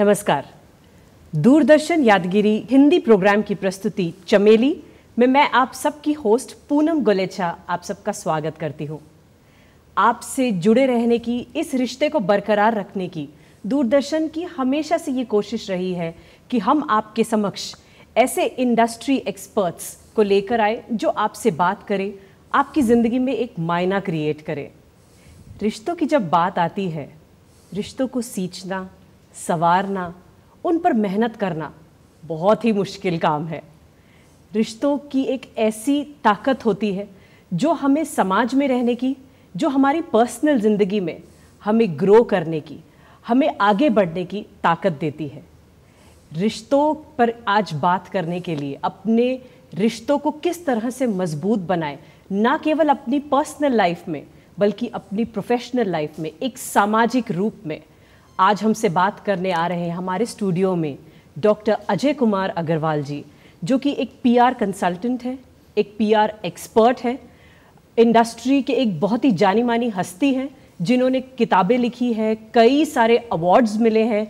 नमस्कार दूरदर्शन यादगिरी हिंदी प्रोग्राम की प्रस्तुति चमेली में मैं आप सबकी होस्ट पूनम गोलेचा आप सबका स्वागत करती हूँ आपसे जुड़े रहने की इस रिश्ते को बरकरार रखने की दूरदर्शन की हमेशा से ये कोशिश रही है कि हम आपके समक्ष ऐसे इंडस्ट्री एक्सपर्ट्स को लेकर आए जो आपसे बात करें आपकी ज़िंदगी में एक मायना क्रिएट करें रिश्तों की जब बात आती है रिश्तों को सींचना संवारना उन पर मेहनत करना बहुत ही मुश्किल काम है रिश्तों की एक ऐसी ताकत होती है जो हमें समाज में रहने की जो हमारी पर्सनल ज़िंदगी में हमें ग्रो करने की हमें आगे बढ़ने की ताकत देती है रिश्तों पर आज बात करने के लिए अपने रिश्तों को किस तरह से मजबूत बनाए ना केवल अपनी पर्सनल लाइफ में बल्कि अपनी प्रोफेशनल लाइफ में एक सामाजिक रूप में आज हमसे बात करने आ रहे हैं हमारे स्टूडियो में डॉक्टर अजय कुमार अग्रवाल जी जो कि एक पीआर कंसल्टेंट है एक पीआर एक्सपर्ट है इंडस्ट्री के एक बहुत ही जानी मानी हस्ती हैं जिन्होंने किताबें लिखी हैं कई सारे अवार्ड्स मिले हैं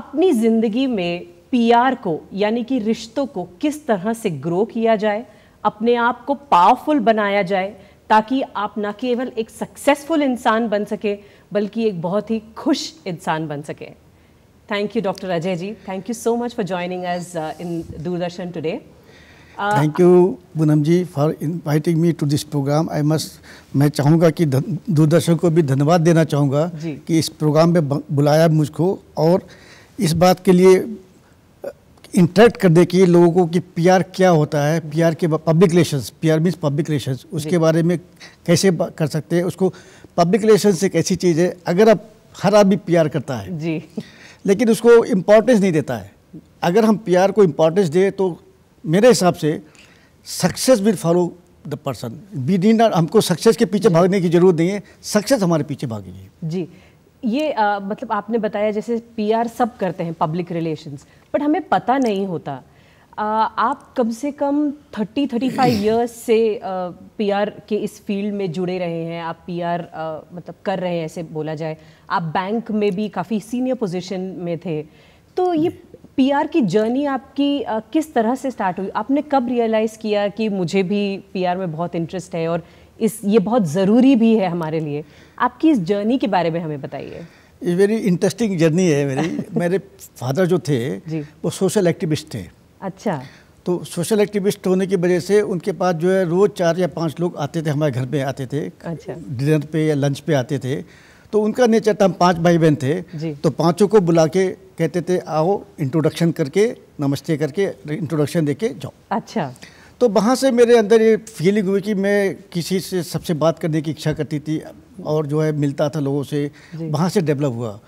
अपनी ज़िंदगी में पीआर को यानी कि रिश्तों को किस तरह से ग्रो किया जाए अपने आप को पावरफुल बनाया जाए ताकि आप न केवल एक सक्सेसफुल इंसान बन सके बल्कि एक बहुत ही खुश इंसान बन सके thank you doctor Ajay ji thank you so much for joining as in Doordarshan today thank you Poonam ji for inviting me to this programme I must मैं चाहूँगा कि दूरदर्शन को भी धन्यवाद देना चाहूँगा कि इस प्रोग्राम में बुलाया मुझको और इस बात के लिए इंटरेक्ट uh, करने के लोगों को कि पीआर क्या होता है पीआर के public relations PR means public relations उसके बारे में कैसे कर सकते हैं उसको पब्लिक रिलेशन एक ऐसी चीज़ है अगर आप हर आदमी पी करता है जी लेकिन उसको इम्पोर्टेंस नहीं देता है अगर हम पी को इम्पोर्टेंस दें तो मेरे हिसाब से success will follow the person be the not हमको सक्सेस के पीछे भागने की जरूरत नहीं है सक्सेस हमारे पीछे भागेगी जी ये आ, मतलब आपने बताया जैसे पीआर सब करते हैं पब्लिक रिलेशंस बट हमें पता नहीं होता आप कम से कम थर्टी थर्टी फाइव ईयर्स से पीआर के इस फील्ड में जुड़े रहे हैं आप पीआर मतलब कर रहे हैं ऐसे बोला जाए आप बैंक में भी काफ़ी सीनियर पोजीशन में थे तो ये पीआर की जर्नी आपकी किस तरह से स्टार्ट हुई आपने कब रियलाइज़ किया कि मुझे भी पीआर में बहुत इंटरेस्ट है और इस ये बहुत ज़रूरी भी है हमारे लिए आपकी इस जर्नी के बारे में हमें बताइए ये वेरी इंटरेस्टिंग जर्नी है मेरी मेरे फादर जो थे वो सोशल एक्टिविस्ट थे अच्छा तो सोशल एक्टिविस्ट होने की वजह से उनके पास जो है रोज़ चार या पाँच लोग आते थे हमारे घर में आते थे अच्छा डिनर पे या लंच पे आते थे तो उनका नेचर था हम पाँच भाई बहन थे तो पाँचों को बुला के कहते थे आओ इंट्रोडक्शन करके नमस्ते करके इंट्रोडक्शन दे के जाओ अच्छा तो वहाँ से मेरे अंदर ये फीलिंग हुई कि मैं किसी से सबसे बात करने की इच्छा करती थी और जो है मिलता था लोगों से वहाँ से डेवलप हुआ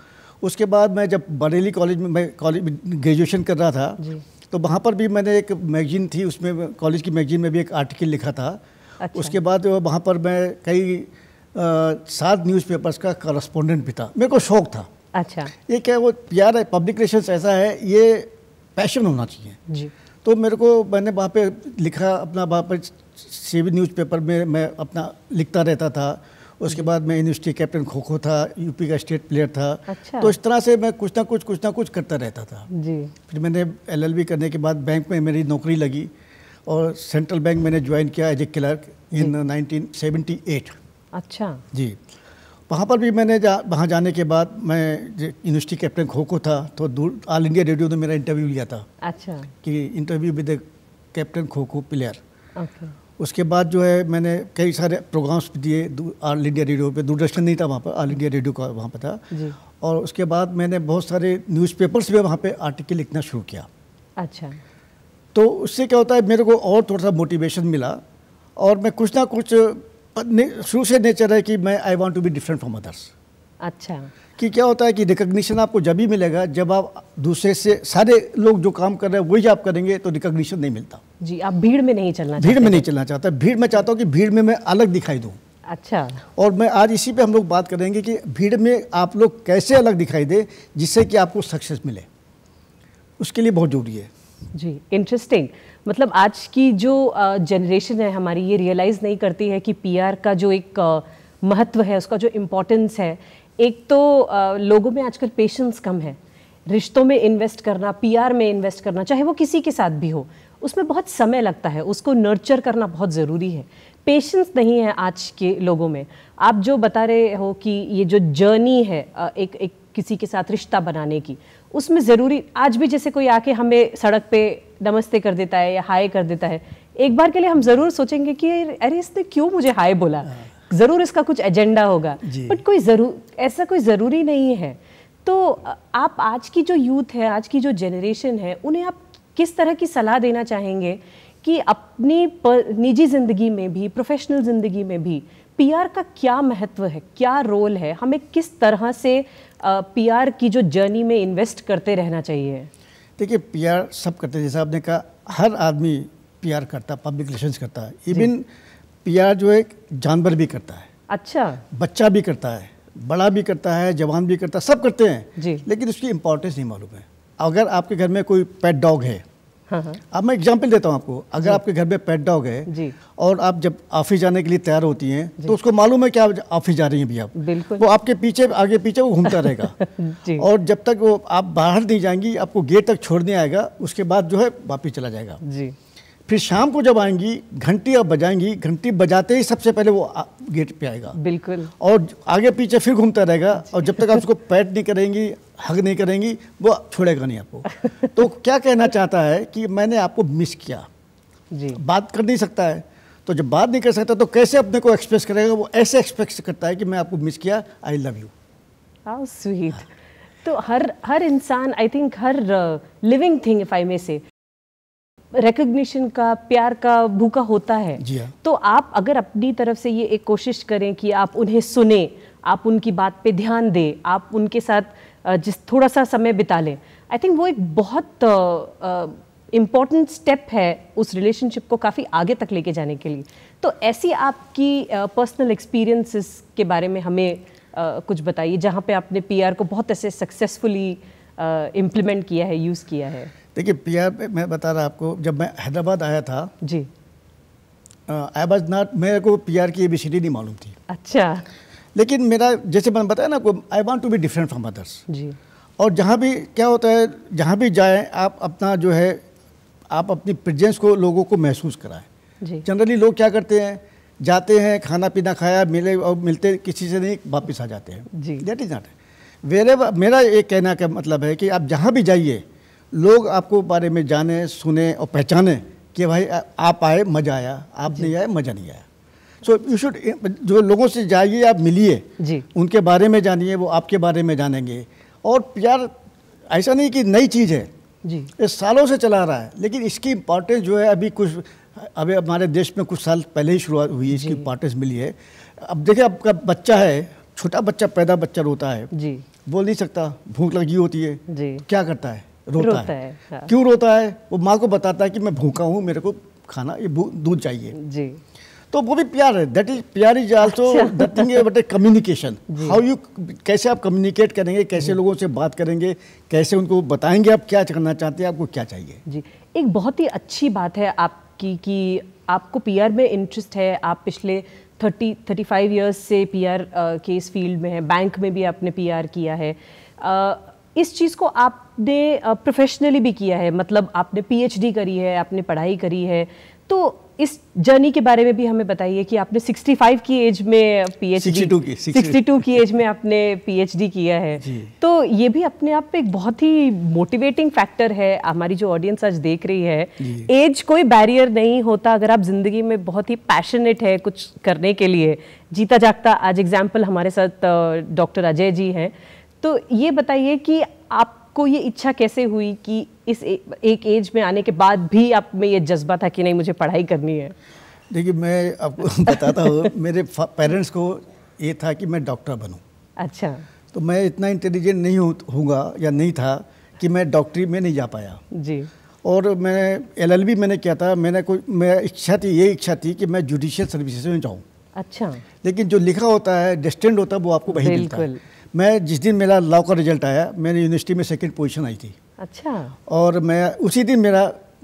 उसके बाद मैं जब बरेली कॉलेज में मैं कॉलेज ग्रेजुएशन कर रहा था तो वहाँ पर भी मैंने एक मैगजीन थी उसमें कॉलेज की मैगजीन में भी एक आर्टिकल लिखा था अच्छा। उसके बाद वहाँ पर मैं कई सात न्यूज़पेपर्स का करस्पोंडेंट भी था मेरे को शौक था अच्छा ये क्या वो प्यार है पब्लिक रिलेशन ऐसा है ये पैशन होना चाहिए जी तो मेरे को मैंने वहाँ पे लिखा अपना वहाँ पर सी न्यूज़पेपर में मैं अपना लिखता रहता था उसके बाद मैं यूनिवर्सिटी कैप्टन खो खो था यूपी का स्टेट प्लेयर था अच्छा। तो इस तरह से मैं कुछ ना कुछ कुछ ना कुछ करता रहता था जी फिर मैंने एलएलबी करने के बाद बैंक में मेरी नौकरी लगी और सेंट्रल बैंक मैंने ज्वाइन किया as a clerk in nineteen अच्छा जी वहाँ पर भी मैंने जा वहाँ जाने के बाद मैं यूनिवर्सिटी कैप्टन खो खो था तो दूर ऑल इंडिया रेडियो ने मेरा इंटरव्यू लिया था अच्छा कि इंटरव्यू विद कैप्टन खो खो प्लेयर उसके बाद जो है मैंने कई सारे प्रोग्राम्स दिए ऑल इंडिया रेडियो पे दूरदर्शन नहीं था वहाँ पर ऑल इंडिया रेडियो का वहाँ पर था और उसके बाद मैंने बहुत सारे न्यूज़पेपर्स में वहाँ पे आर्टिकल लिखना शुरू किया अच्छा तो उससे क्या होता है मेरे को और थोड़ा सा मोटिवेशन मिला और मैं कुछ ना कुछ शुरू से नेचर है कि मैं I want to be different from others अच्छा कि क्या होता है कि रिकग्निशन आपको जब ही मिलेगा जब आप दूसरे से सारे लोग जो काम कर रहे हैं वही आप करेंगे तो रिकग्निशन नहीं मिलता जी आप भीड़ में नहीं चलना भीड़ में नहीं तो। चलना चाहता भीड़ में चाहता हूँ कि भीड़ में मैं अलग दिखाई दूँ अच्छा और मैं आज इसी पे हम लोग बात करेंगे कि भीड़ में आप लोग कैसे अलग दिखाई दे जिससे कि आपको सक्सेस मिले उसके लिए बहुत ज़रूरी है जी इंटरेस्टिंग मतलब आज की जो जनरेशन है हमारी ये रियलाइज़ नहीं करती है कि पीआर का जो एक महत्व है उसका जो इम्पोर्टेंस है एक तो लोगों में आजकल पेशेंस कम है रिश्तों में इन्वेस्ट करना पीआर में इन्वेस्ट करना चाहे वो किसी के साथ भी हो उसमें बहुत समय लगता है उसको नर्चर करना बहुत ज़रूरी है पेशेंस नहीं है आज के लोगों में आप जो बता रहे हो कि ये जो जर्नी है एक एक किसी के साथ रिश्ता बनाने की उसमें ज़रूरी आज भी जैसे कोई आके हमें सड़क पे नमस्ते कर देता है या हाय कर देता है एक बार के लिए हम ज़रूर सोचेंगे कि अरे इसने क्यों मुझे हाय बोला हाँ। ज़रूर इसका कुछ एजेंडा होगा बट कोई ज़रूर ऐसा कोई ज़रूरी नहीं है तो आप आज की जो यूथ है आज की जो जनरेशन है उन्हें आप किस तरह की सलाह देना चाहेंगे कि अपनी निजी ज़िंदगी में भी प्रोफेशनल ज़िंदगी में भी पीआर का क्या महत्व है क्या रोल है हमें किस तरह से पीआर की जो जर्नी में इन्वेस्ट करते रहना चाहिए देखिए पीआर सब करते हैं जैसा आपने कहा हर आदमी पीआर करता पब्लिक रिलेशंस करता है इवन पीआर जो एक जानवर भी करता है अच्छा बच्चा भी करता है बड़ा भी करता है जवान भी करता है सब करते हैं जी लेकिन उसकी इम्पोर्टेंस नहीं मालूम है अगर आपके घर में कोई पेट डॉग है हाँ, हाँ अब मैं एग्जाम्पल देता हूँ आपको अगर आपके घर में पेट डॉग है जी। और आप जब ऑफिस जाने के लिए तैयार होती हैं तो उसको मालूम है कि आप ऑफिस जा रही हैं भैया वो आपके पीछे आगे पीछे वो घूमता रहेगा और जब तक वो आप बाहर नहीं जाएंगी आपको गेट तक छोड़ने आएगा उसके बाद जो है वापिस चला जाएगा जी फिर शाम को जब आएंगी घंटी आप बजाएंगी घंटी बजाते ही सबसे पहले वो गेट पे आएगा बिल्कुल और आगे पीछे फिर घूमता रहेगा और जब तक आप उसको पैट नहीं करेंगी हग नहीं करेंगी वो छोड़ेगा नहीं आपको तो क्या कहना चाहता है कि मैंने आपको मिस किया जी बात कर नहीं सकता है तो जब बात नहीं कर सकता तो कैसे अपने को एक्सप्रेस करेगा वो ऐसे एक्सप्रेस करता है कि मैं आपको मिस किया आई लव यू स्वीट तो हर हर इंसान आई थिंक हर living thing if I may say recognition का प्यार का भूखा होता है हाँ। तो आप अगर अपनी तरफ से ये एक कोशिश करें कि आप उन्हें सुने आप उनकी बात पे ध्यान दें आप उनके साथ जिस थोड़ा सा समय बिता लें आई थिंक वो एक बहुत इम्पॉर्टेंट स्टेप है उस रिलेशनशिप को काफ़ी आगे तक लेके जाने के लिए तो ऐसी आपकी पर्सनल uh, एक्सपीरियंसेस के बारे में हमें uh, कुछ बताइए जहाँ पे आपने पीआर को बहुत ऐसे सक्सेसफुली इम्प्लीमेंट uh, किया है यूज़ किया है देखिए पीआर मैं बता रहा आपको जब मैं हैदराबाद आया था जी आई वॉज नॉट मेरे को पी आर की एबीसीडी नहीं मालूम थी अच्छा लेकिन मेरा जैसे मैंने बताया ना आपको I want to be different from others जी और जहाँ भी क्या होता है जहाँ भी जाएँ आप अपना जो है आप अपनी प्रेजेंस को लोगों को महसूस कराएं जनरली लोग क्या करते हैं जाते हैं खाना पीना खाया मिले और मिलते किसी से नहीं वापस आ जाते हैं जी देट इज़ नॉट वेर मेरा एक कहना का मतलब है कि आप जहाँ भी जाइए लोग आपको बारे में जाने सुने और पहचाने कि भाई आप आए मज़ा आया आप नहीं आए मज़ा नहीं आया सो यू शुड जो लोगों से जाइए आप मिलिए उनके बारे में जानिए वो आपके बारे में जानेंगे और प्यार ऐसा नहीं कि नई चीज़ है जी ये सालों से चला रहा है लेकिन इसकी इम्पोर्टेंस जो है अभी कुछ अभी हमारे देश में कुछ साल पहले ही शुरुआत हुई है इसकी इम्पोर्टेंस मिली है अब देखिए आपका बच्चा है छोटा बच्चा पैदा बच्चा रोता है जी बोल नहीं सकता भूख लगी होती है जी क्या करता है रोता, रोता है, है हाँ। क्यों रोता है वो माँ को बताता है कि मैं भूखा हूँ मेरे को खाना ये दूध चाहिए जी तो वो भी प्यार है दैट इज प्यार is also thing but a communication how you कैसे आप कम्युनिकेट करेंगे कैसे लोगों से बात करेंगे कैसे उनको बताएंगे आप क्या करना चाहते हैं आपको क्या चाहिए जी एक बहुत ही अच्छी बात है आपकी कि आपको पीआर में इंटरेस्ट है आप पिछले थर्टी थर्टी फाइव ईयर्स से पीआर के इस फील्ड में है बैंक में भी आपने पीआर किया है इस चीज़ को आप आपने प्रोफेशनली भी किया है मतलब आपने पीएचडी करी है आपने पढ़ाई करी है तो इस जर्नी के बारे में भी हमें बताइए कि आपने 65 की एज में पीएचडी 62 की टू की एज में आपने पीएचडी किया है तो ये भी अपने आप पे एक बहुत ही मोटिवेटिंग फैक्टर है हमारी जो ऑडियंस आज देख रही है एज कोई बैरियर नहीं होता अगर आप जिंदगी में बहुत ही पैशनेट है कुछ करने के लिए जीता जागता आज एग्जाम्पल हमारे साथ डॉक्टर अजय जी हैं तो ये बताइए कि आप आपको ये इच्छा कैसे हुई कि इस ए, एक एज में आने के बाद भी आप में ये जज्बा था कि नहीं मुझे पढ़ाई करनी है देखिए मैं आपको बताता हूँ मेरे पेरेंट्स को ये था कि मैं डॉक्टर बनूँ अच्छा तो मैं इतना इंटेलिजेंट नहीं होगा या नहीं था कि मैं डॉक्टरी में नहीं जा पाया जी और मैं एलएलबी मैंने किया था मैंने कोई मैं इच्छा थी ये इच्छा थी कि मैं जुडिशियल सर्विसेज में जाऊँ अच्छा लेकिन जो लिखा होता है डेस्टेंड होता है वो आपको वही मिलता है मैं जिस दिन मेरा लॉ का रिजल्ट आया मैंने यूनिवर्सिटी में सेकेंड पोजीशन आई थी अच्छा और मैं उसी दिन मेरा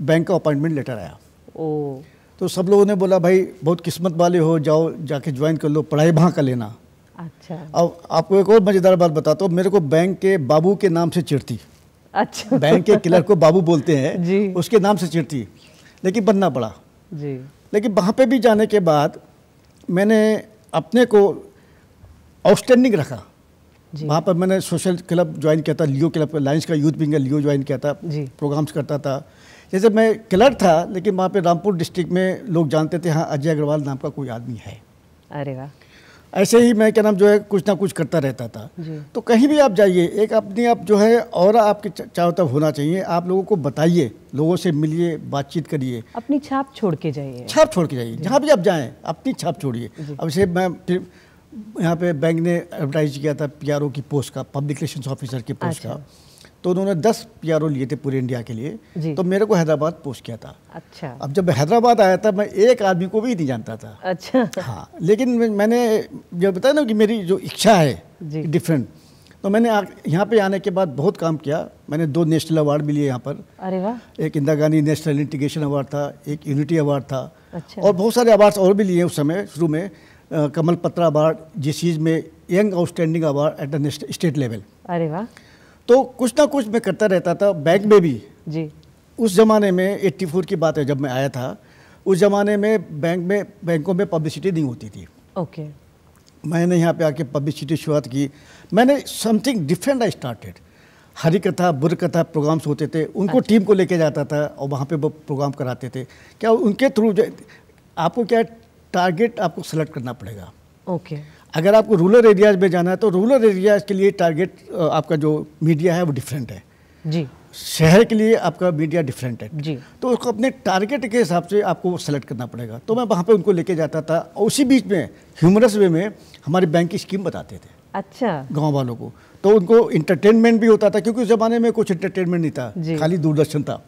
बैंक का अपॉइंटमेंट लेटर आया ओ तो सब लोगों ने बोला भाई बहुत किस्मत वाले हो जाओ जाके ज्वाइन कर लो पढ़ाई वहाँ का लेना अच्छा अब आपको एक और मज़ेदार बात बताता हूँ मेरे को बैंक के बाबू के नाम से चिड़ती अच्छा बैंक के क्लर्क को बाबू बोलते हैं जी उसके नाम से चिड़ती लेकिन बनना पड़ा जी लेकिन वहाँ पे भी जाने के बाद मैंने अपने को आउटस्टैंडिंग रखा वहाँ पर मैंने सोशल क्लब ज्वाइन किया था लियो क्लब लाइन्स का यूथ विंग लियो ज्वाइन किया था प्रोग्राम्स करता था जैसे मैं क्लर्क था लेकिन वहाँ पर रामपुर डिस्ट्रिक्ट में लोग जानते थे हाँ अजय अग्रवाल नाम का कोई आदमी है अरे वाह ऐसे ही मैं क्या नाम जो है कुछ ना कुछ करता रहता था तो कहीं भी आप जाइए एक अपनी आप जो है और आपके चारों तरफ होना चाहिए आप लोगों को बताइए लोगों से मिलिए बातचीत करिए अपनी छाप छोड़ के जाइए छाप छोड़ के जाइए जहाँ भी आप जाएं अपनी छाप छोड़िए अब इसे मैं फिर यहाँ पे बैंक ने एडवर्टाइज किया था पी की पोस्ट का पब्लिक रिलेशन ऑफिसर की पोस्ट अच्छा। का तो उन्होंने दस पी लिए थे पूरे इंडिया के लिए तो मेरे को हैदराबाद पोस्ट किया था अच्छा अब जब हैदराबाद आया था मैं एक आदमी को भी नहीं जानता था अच्छा हाँ लेकिन मैंने जब बताया ना कि मेरी जो इच्छा है डिफरेंट तो मैंने यहाँ पे आने के बाद बहुत काम किया मैंने दो नेशनल अवार्ड भी लिए यहाँ पर अरे वाह एक Indira Gandhi national integration award था एक यूनिटी अवार्ड था अच्छा। और बहुत सारे अवार्ड और भी लिए उस समय शुरू में कमल पत्रा अवार्ड जिस चीज़ में young outstanding award at the state level अरे वाह तो कुछ ना कुछ मैं करता रहता था बैंक में भी जी उस ज़माने में 84 की बात है जब मैं आया था उस ज़माने में बैंक में बैंकों में पब्लिसिटी नहीं होती थी ओके मैंने यहाँ पे आके पब्लिसिटी शुरुआत की मैंने समथिंग डिफरेंट आई स्टार्टेड हरी कथा बुर कथा प्रोग्राम्स होते थे उनको अच्छा। टीम को लेके जाता था और वहाँ पे वो प्रोग्राम कराते थे क्या उनके थ्रू आपको क्या टारगेट आपको सेलेक्ट करना पड़ेगा ओके okay. अगर आपको रूरल एरियाज में जाना है तो रूरल एरियाज के लिए टारगेट आपका जो मीडिया है वो डिफरेंट है जी शहर के लिए आपका मीडिया डिफरेंट है जी तो उसको अपने टारगेट के हिसाब से आपको सेलेक्ट करना पड़ेगा तो मैं वहाँ पे उनको लेके जाता था उसी बीच में ह्यूमरस वे में हमारे बैंक की स्कीम बताते थे अच्छा गाँव वालों को तो उनको इंटरटेनमेंट भी होता था क्योंकि उस ज़माने में कुछ इंटरटेनमेंट नहीं था खाली दूरदर्शन था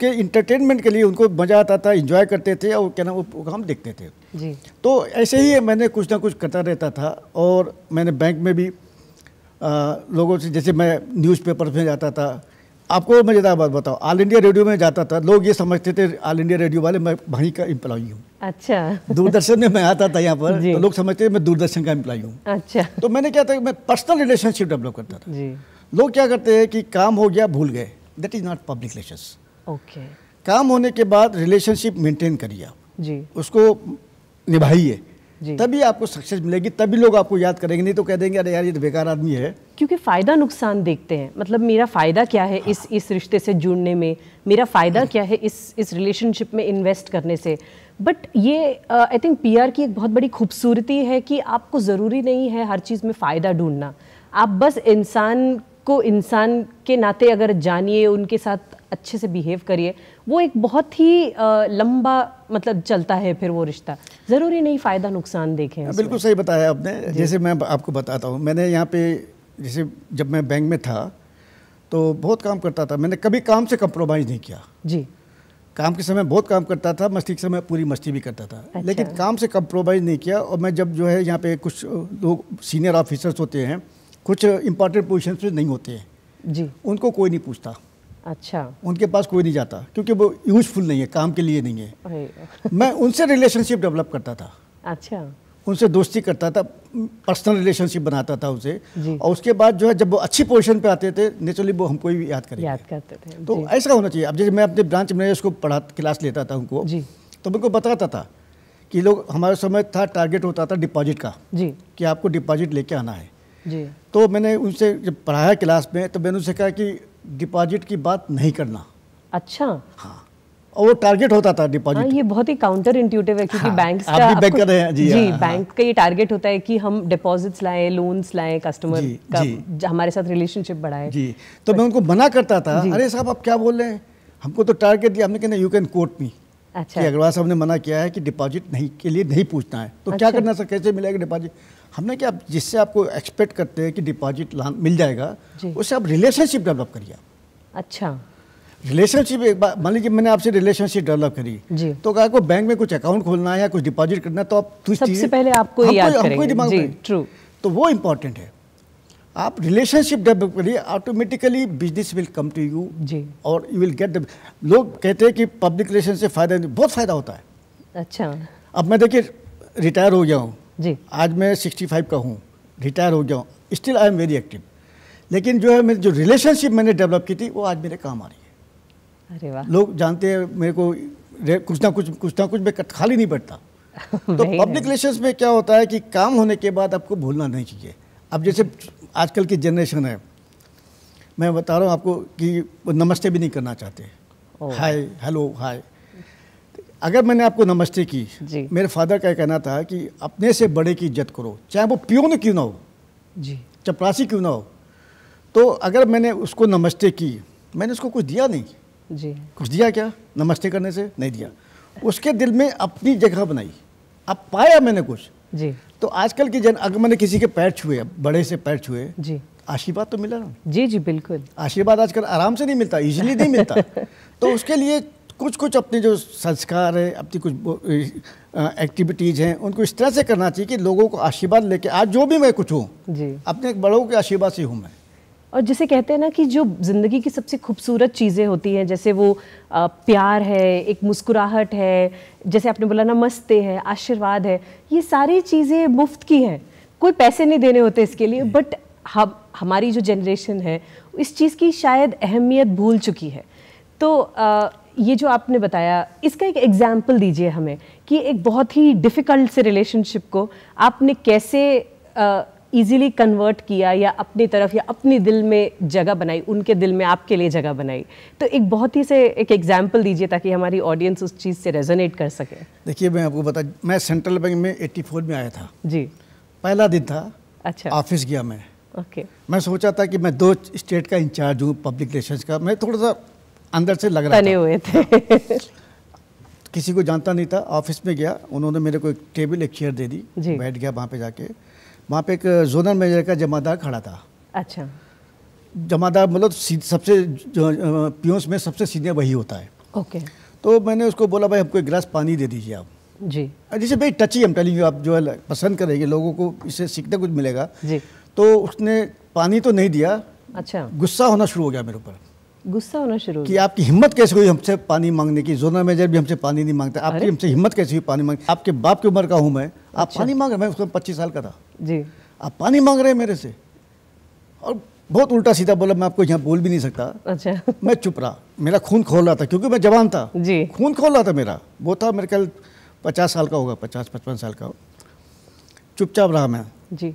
कि इंटरटेनमेंट के लिए उनको मज़ा आता था एंजॉय करते थे और क्या नाम वो प्रोग्राम देखते थे जी। तो ऐसे ही मैंने कुछ ना कुछ करता रहता था और मैंने बैंक में भी आ, लोगों से जैसे मैं न्यूज़पेपर में जाता था आपको मज़ेदार बात बताओ ऑल इंडिया रेडियो में जाता था लोग ये समझते थे ऑल इंडिया रेडियो वाले मैं वहीं का एम्प्लॉई हूँ अच्छा दूरदर्शन में मैं आता था यहाँ पर तो लोग समझते मैं दूरदर्शन का एम्प्लॉई हूँ अच्छा तो मैंने क्या था मैं पर्सनल रिलेशनशिप डेवलप करता था जी लोग क्या करते हैं कि काम हो गया भूल गए that is not public relation okay काम होने के बाद रिलेशनशिप मेंटेन करिए आप जी उसको निभाइए तभी आपको सक्सेस मिलेगी तभी लोग आपको याद करेंगे नहीं तो कह देंगे अरे यार ये तो बेकार आदमी है क्योंकि फ़ायदा नुकसान देखते हैं मतलब मेरा फ़ायदा क्या है इस इस रिश्ते से जुड़ने में मेरा फ़ायदा क्या है इस इस रिलेशनशिप में इन्वेस्ट करने से बट ये आई थिंक पी की एक बहुत बड़ी खूबसूरती है कि आपको ज़रूरी नहीं है हर चीज़ में फ़ायदा ढूंढना आप बस इंसान को इंसान के नाते अगर जानिए उनके साथ अच्छे से बिहेव करिए वो एक बहुत ही लंबा मतलब चलता है फिर वो रिश्ता ज़रूरी नहीं फ़ायदा नुकसान देखें हाँ, बिल्कुल सही बताया आपने जैसे मैं आपको बताता हूँ मैंने यहाँ पे जैसे जब मैं बैंक में था तो बहुत काम करता था मैंने कभी काम से कंप्रोमाइज़ नहीं किया जी काम के समय बहुत काम करता था मस्ती के समय पूरी मस्ती भी करता था अच्छा। लेकिन काम से कंप्रोमाइज़ नहीं किया और मैं जब जो है यहाँ पे कुछ लोग सीनियर ऑफिसर्स होते हैं कुछ इंपॉर्टेंट पोजिशन पर नहीं होते हैं जी उनको कोई नहीं पूछता अच्छा उनके पास कोई नहीं जाता क्योंकि वो यूजफुल नहीं है काम के लिए नहीं है मैं उनसे रिलेशनशिप डेवलप करता था अच्छा उनसे दोस्ती करता था पर्सनल रिलेशनशिप बनाता था उनसे और उसके बाद जो है जब वो अच्छी पोजीशन पे आते थे नेचुरली वो हमको भी याद करेंगे याद करते थे तो ऐसा होना चाहिए अब जैसे मैं अपने ब्रांच में उसको पढ़ा क्लास लेता था उनको तो मेरे को बताता था कि लोग हमारे समय था टारगेट होता था डिपॉजिट का जी कि आपको डिपॉजिट लेके आना है जी तो मैंने उनसे जब पढ़ाया क्लास में तो मैंने उनसे कहा कि डिपॉजिट की बात नहीं करना अच्छा हाँ और वो टारगेट होता था डिपॉजिट हाँ, ये बहुत ही काउंटर इंट्यूटिव है क्योंकि हाँ, बैंक आप भी बैंक कर रहे हैं जी, जी हाँ, बैंक हाँ, का ये टारगेट होता है कि हम डिपॉजिट्स लाएं लोन्स लाएं कस्टमर जी, का जी, हमारे साथ रिलेशनशिप बढ़ाए जी तो मैं उनको मना करता था अरे साहब आप क्या बोल रहे हैं हमको तो टारगेट दिया हमने कहने यू कैन कोट मी अच्छा अग्रवाल साहब ने मना किया है कि डिपॉजिट नहीं के लिए नहीं पूछना है तो क्या अच्छा। करना सर कैसे मिलेगा डिपॉजिट हमने क्या जिससे आपको एक्सपेक्ट करते हैं कि डिपॉजिट मिल जाएगा उससे आप रिलेशनशिप डेवलप करिए अच्छा रिलेशनशिप एक बार मान लीजिए मैंने आपसे रिलेशनशिप डेवलप करी जी तो अगर आपको बैंक में कुछ अकाउंट खोलना है या कुछ डिपॉजिट करना तो आप तो सबसे पहले आपको आपको याद दिमाग जी, ट्रू तो वो इम्पोर्टेंट है आप रिलेशनशिप डेवलप करिए automatically business will come to you जी और यू विल गेट लोग कहते हैं कि पब्लिक रिलेशन से फायदा बहुत फायदा होता है अच्छा अब मैं देखिए रिटायर हो गया हूँ जी आज मैं सिक्सटी फाइव का हूँ रिटायर हो गया हूँ still I am very active लेकिन जो है मेरी जो रिलेशनशिप मैंने डेवलप की थी वो आज मेरे काम आ रही है अरे वाह लोग जानते हैं मेरे को कुछ ना कुछ कुछ ना कुछ मैं खाली नहीं बैठता तो पब्लिक रिलेशन में क्या होता है कि काम होने के बाद आपको भूलना नहीं चाहिए अब जैसे आजकल की जनरेशन है मैं बता रहा हूँ आपको कि वो नमस्ते भी नहीं करना चाहते हाय हेलो हाय अगर मैंने आपको नमस्ते की जी मेरे फादर का कहना था कि अपने से बड़े की इज्जत करो चाहे वो प्यून क्यों ना हो जी चपरासी क्यों ना हो तो अगर मैंने उसको नमस्ते की मैंने उसको कुछ दिया नहीं जी कुछ दिया क्या नमस्ते करने से नहीं दिया उसके दिल में अपनी जगह बनाई अब पाया मैंने कुछ जी तो आजकल की जन अगर मैंने किसी के पैर छुए बड़े से पैर छुए जी आशीर्वाद तो मिला ना जी जी बिल्कुल आशीर्वाद आजकल आराम से नहीं मिलता इजीली नहीं मिलता तो उसके लिए कुछ कुछ अपने जो संस्कार है अपनी कुछ एक्टिविटीज़ हैं उनको इस तरह से करना चाहिए कि लोगों को आशीर्वाद लेके आज जो भी मैं कुछ हूँ अपने बड़ों के आशीर्वाद से हूँ मैं और जिसे कहते हैं ना कि जो ज़िंदगी की सबसे खूबसूरत चीज़ें होती हैं जैसे वो प्यार है एक मुस्कुराहट है जैसे आपने बोला ना मस्ते है आशीर्वाद है ये सारी चीज़ें मुफ्त की हैं कोई पैसे नहीं देने होते इसके लिए बट हम हमारी जो जनरेशन है इस चीज़ की शायद अहमियत भूल चुकी है तो आ, ये जो आपने बताया इसका एक एग्जाम्पल दीजिए हमें कि एक बहुत ही डिफ़िकल्ट से रिलेशनशिप को आपने कैसे ईजिली कन्वर्ट किया या अपनी तरफ या अपने दिल में जगह बनाई उनके दिल में आपके लिए जगह बनाई तो एक बहुत ही से एक एग्जाम्पल दीजिए ताकि हमारी ऑडियंस उस चीज़ से रेजोनेट कर सके देखिए मैं आपको बता मैं सेंट्रल बैंक में 84 में आया था जी पहला दिन था अच्छा ऑफिस गया मैं ओके मैं सोचा था कि मैं दो स्टेट का इंचार्ज हूँ पब्लिक रिलेशन का मैं थोड़ा सा अंदर से लग रहा हुए थे किसी को जानता नहीं था ऑफिस में गया उन्होंने मेरे को एक टेबल एक चेयर दे दी बैठ गया वहाँ पे जाके वहाँ पे एक जोनल मैनेजर का जमादार खड़ा था अच्छा जमादार मतलब सबसे पियोस में सबसे सीनियर वही होता है ओके तो मैंने उसको बोला भाई हमको एक गिलास पानी दे दीजिए आप जी जैसे भाई टची हम टेलिंग आप जो है पसंद करेंगे लोगों को इससे सीखने कुछ मिलेगा जी तो उसने पानी तो नहीं दिया अच्छा गुस्सा होना शुरू हो गया मेरे ऊपर गुस्सा होना शुरू कि आपकी हिम्मत कैसे हुई हमसे पानी मांगने की जोनल मैनेजर भी हमसे पानी नहीं मांगता आपकी हमसे हिम्मत कैसे हुई पानी मांगने आपके बाप की उम्र का हूँ मैं आप अच्छा। पानी मांग रहे मैं उसको पच्चीस साल का था जी आप पानी मांग रहे हैं मेरे से और बहुत उल्टा सीधा बोला मैं आपको यहाँ बोल भी नहीं सकता अच्छा मैं चुप रहा मेरा खून खोल रहा था क्योंकि मैं जवान था जी खून खोल रहा था मेरा वो था मेरे ख्याल पचास साल का होगा पचास पचपन साल का चुपचाप रहा मैं जी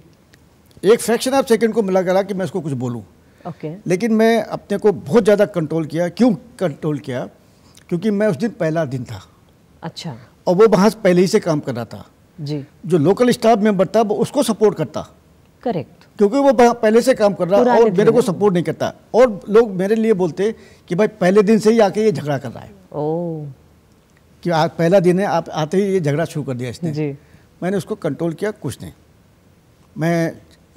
एक फ्रैक्शन ऑफ सेकेंड को मिला करा कि मैं उसको कुछ बोलूँ ओके okay. लेकिन मैं अपने को बहुत ज़्यादा कंट्रोल किया क्यों कंट्रोल किया क्योंकि मैं उस दिन पहला दिन था अच्छा और वो वहाँ पहले ही से काम कर रहा था जी जो लोकल स्टाफ मेंबर था वो उसको सपोर्ट करता करेक्ट क्योंकि वो पहले से काम कर रहा है और मेरे को सपोर्ट नहीं करता और लोग मेरे लिए बोलते कि भाई पहले दिन से ही आके ये झगड़ा कर रहा है ओ कि आज पहला दिन है आप आते ही ये झगड़ा शुरू कर दिया इसने जी मैंने उसको कंट्रोल किया कुछ नहीं मैं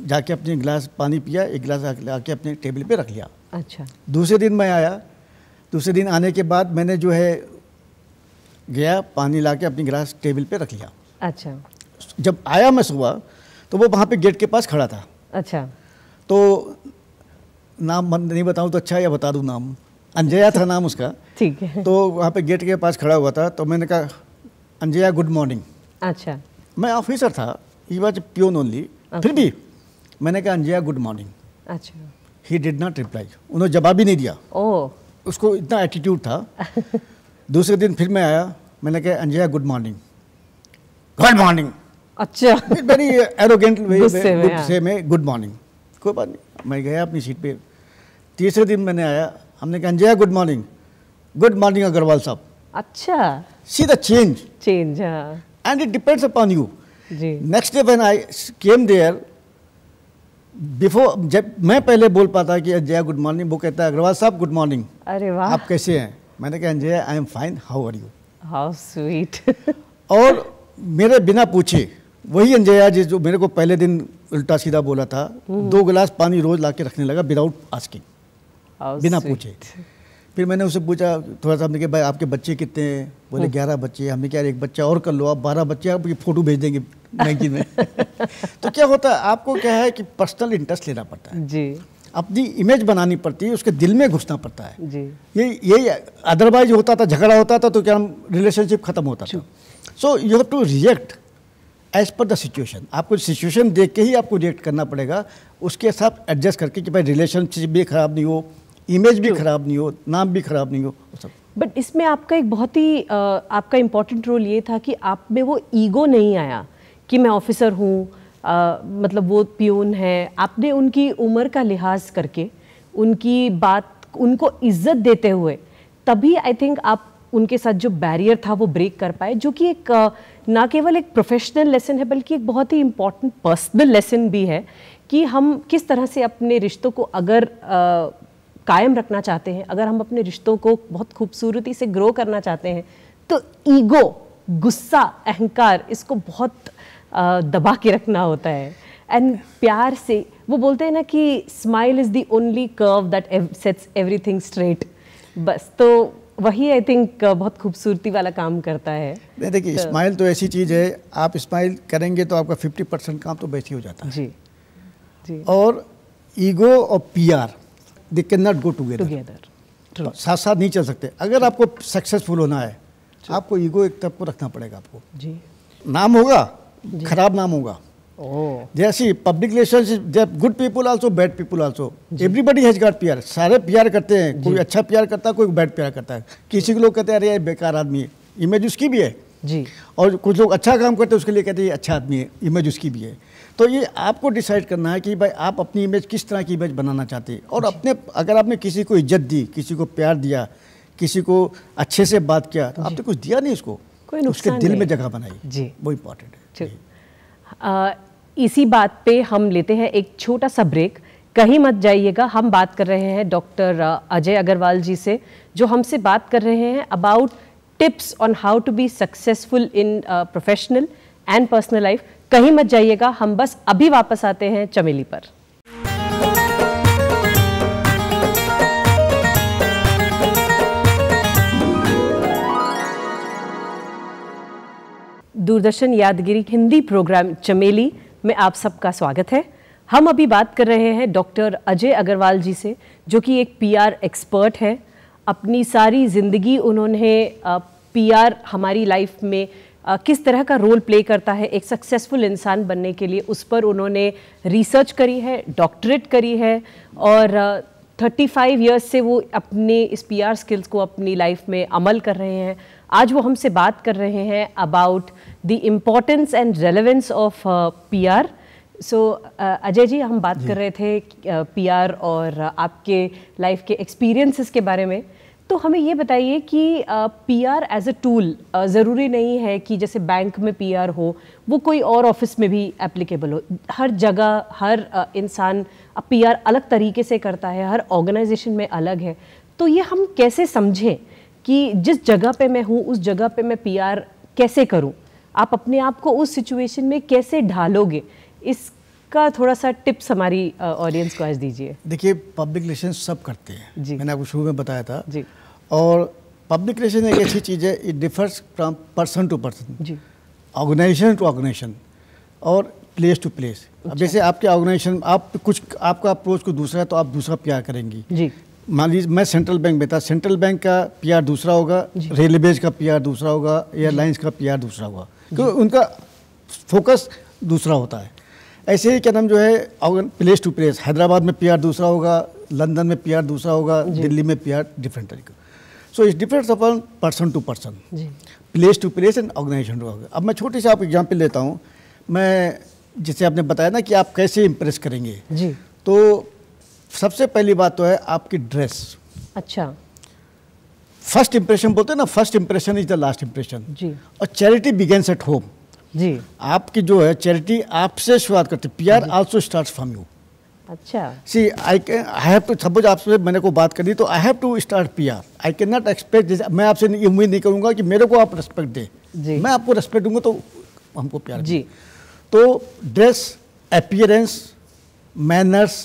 जाके अपने गिलास पानी पिया एक गिलास आके अपने टेबल पे रख लिया अच्छा दूसरे दिन मैं आया दूसरे दिन आने के बाद मैंने जो है गया पानी ला के अपनी गिलास टेबल पे रख लिया अच्छा जब आया मैं सुबह तो वो वहाँ पे गेट के पास खड़ा था अच्छा तो नाम नहीं बताऊँ तो अच्छा या बता दूँ नाम अंजया था नाम उसका ठीक है तो वहाँ पे गेट के पास खड़ा हुआ था तो मैंने कहा अंजया गुड मॉर्निंग अच्छा मैं ऑफिसर था ये बात प्योन ओनली फिर भी मैंने कहा अंजया गुड मॉर्निंग अच्छा ही डिड नॉट रिप्लाई उन्होंने जवाब ही नहीं दिया ओ उसको इतना एटीट्यूड था दूसरे दिन फिर मैं आया मैंने कहा Anjaiah good morning good morning अच्छा वेरी एरोगेंट वे में गुड हाँ। मॉर्निंग कोई बात नहीं मैं गया अपनी सीट पे तीसरे दिन मैंने आया हमने कहा Anjaiah good morning good morning Agarwal साहब अच्छा see the change change and it depends upon you next day when I came there before जब मैं पहले बोल पाता कि अजय गुड मॉर्निंग वो कहता है अग्रवाल साहब गुड मॉर्निंग अरे वाह आप कैसे हैं मैंने कहा Anjaiah I am fine how are you how sweet और मेरे बिना पूछे वही अंजया जी जो मेरे को पहले दिन उल्टा सीधा बोला था हम्म। दो गिलास पानी रोज ला के रखने लगा विदाउट आस्किंग बिना sweet. पूछे फिर मैंने उससे पूछा थोड़ा सा हमने कहा भाई आपके बच्चे कितने हैं बोले हम्म। ग्यारह बच्चे हैं हमने क्या एक बच्चा और कर लो आप बारह बच्चे आप फोटो भेज देंगे मैगजीन में तो क्या होता है आपको क्या है कि पर्सनल इंटरेस्ट लेना पड़ता है जी अपनी इमेज बनानी पड़ती है उसके दिल में घुसना पड़ता है जी ये यही अदरवाइज होता था झगड़ा होता था तो क्या हम रिलेशनशिप खत्म होता था so you have to react as per the situation आपको सिचुएशन देख के ही आपको रिएक्ट करना पड़ेगा उसके साथ एडजस्ट करके कि भाई रिलेशनशिप भी ख़राब नहीं हो इमेज भी खराब नहीं हो नाम भी खराब नहीं हो सब बट इसमें आपका एक बहुत ही आपका इम्पोर्टेंट रोल ये था कि आप में वो ईगो नहीं आया कि मैं ऑफिसर हूँ मतलब वो पियोन है आपने उनकी उम्र का लिहाज करके उनकी बात उनको इज्जत देते हुए तभी आई थिंक आप उनके साथ जो बैरियर था वो ब्रेक कर पाए जो कि एक ना केवल एक प्रोफेशनल लेसन है बल्कि एक बहुत ही इम्पोर्टेंट पर्सनल लेसन भी है कि हम किस तरह से अपने रिश्तों को अगर आ, कायम रखना चाहते हैं अगर हम अपने रिश्तों को बहुत खूबसूरती से ग्रो करना चाहते हैं तो ईगो गुस्सा अहंकार इसको बहुत दबा के रखना होता है एंड प्यार से वो बोलते हैं ना कि smile is the only curve that sets everything straight बस तो वही आई थिंक बहुत खूबसूरती वाला काम करता है नहीं देखिए तो, स्माइल तो ऐसी चीज़ है आप स्माइल करेंगे तो आपका 50 परसेंट काम तो बेसी हो जाता है जी जी और ईगो और PR they can not go together साथ साथ नहीं चल सकते अगर आपको सक्सेसफुल होना है आपको ईगो एक तरफ को रखना पड़ेगा आपको जी नाम होगा खराब नाम होगा जैसी public relation good people also bad people also everybody has got प्यार सारे प्यार करते हैं कोई अच्छा प्यार करता है कोई बैड प्यार करता है किसी को लोग कहते हैं अरे यार बेकार आदमी है इमेज उसकी भी है जी और कुछ लोग अच्छा काम करते हैं उसके लिए कहते हैं अच्छा आदमी है इमेज उसकी भी है तो ये आपको डिसाइड करना है कि भाई आप अपनी इमेज किस तरह की इमेज बनाना चाहते हैं और अपने अगर आपने किसी को इज्जत दी किसी को प्यार दिया किसी को अच्छे से बात किया तो आपने कुछ दिया नहीं उसको कोई उसके दिल में जगह बनाई जी वो इम्पोर्टेंट है इसी बात पे हम लेते हैं एक छोटा सा ब्रेक कहीं मत जाइएगा हम बात कर रहे हैं डॉक्टर अजय अग्रवाल जी से जो हमसे बात कर रहे हैं about tips on how to be successful in professional and personal life कहीं मत जाइएगा हम बस अभी वापस आते हैं चमेली पर दूरदर्शन यादगिरी हिंदी प्रोग्राम चमेली में आप सबका स्वागत है हम अभी बात कर रहे हैं डॉक्टर अजय अग्रवाल जी से जो कि एक पीआर एक्सपर्ट है अपनी सारी ज़िंदगी उन्होंने पीआर हमारी लाइफ में किस तरह का रोल प्ले करता है एक सक्सेसफुल इंसान बनने के लिए उस पर उन्होंने रिसर्च करी है डॉक्टरेट करी है और थर्टी फाइव ईयर्स से वो अपने इस आर स्किल्स को अपनी लाइफ में अमल कर रहे हैं आज वो हमसे बात कर रहे हैं about the importance and relevance of R so Ajay ji हम बात जी. कर रहे थे पी uh, और uh, आपके लाइफ के एक्सपीरियंसेस के बारे में तो हमें ये बताइए कि P R as a tool ज़रूरी नहीं है कि जैसे बैंक में पी आर हो वो कोई और ऑफिस में भी एप्लीकेबल हो हर जगह हर इंसान पी आर अलग तरीके से करता है हर ऑर्गेनाइजेशन में अलग है तो ये हम कैसे समझें कि जिस जगह पे मैं हूँ उस जगह पे मैं पी आर कैसे करूँ आप अपने आप को उस सिचुएशन में कैसे ढालोगे इस का थोड़ा सा टिप्स हमारी ऑडियंस को आज दीजिए देखिए पब्लिक रिलेशन सब करते हैं जी मैंने आपको शुरू में बताया था जी और पब्लिक रिलेशन एक ऐसी चीज़ है it differs from person to person जी ऑर्गेनाइजेशन टू ऑर्गेनाइजेशन और प्लेस टू प्लेस अब अच्छा। जैसे आपके ऑर्गेनाइजेशन आप कुछ आपका अप्रोच को दूसरा है तो आप दूसरा प्यार करेंगी जी मान लीजिए मैं सेंट्रल बैंक में था सेंट्रल बैंक का पीआर दूसरा होगा रेलवेज का पीआर दूसरा होगा एयरलाइंस का पीआर दूसरा होगा क्योंकि उनका फोकस दूसरा होता है ऐसे ही क्या नाम जो है अगर प्लेस टू प्लेस हैदराबाद में पीआर दूसरा होगा लंदन में पीआर दूसरा होगा दिल्ली में पीआर डिफरेंट तरीके so it's difference upon person to person place to place and organisation to अब मैं छोटे से आप एग्जाम्पल लेता हूँ मैं जैसे आपने बताया ना कि आप कैसे इम्प्रेस करेंगे जी तो सबसे पहली बात तो है आपकी ड्रेस अच्छा फर्स्ट इम्प्रेशन बोलते हैं ना first impression is the last impression जी और चैरिटी बिगेन्स एट होम जी आपकी जो है चैरिटी आपसे शुरुआत करती P R also start from you अच्छा see I can I have to suppose आपसे मैंने को बात करी तो I have to start P R I can not expect मैं आपसे ये उम्मीद नहीं करूँगा कि मेरे को आप रेस्पेक्ट दें मैं आपको रेस्पेक्ट दूंगा तो हमको प्यार जी तो dress appearance manners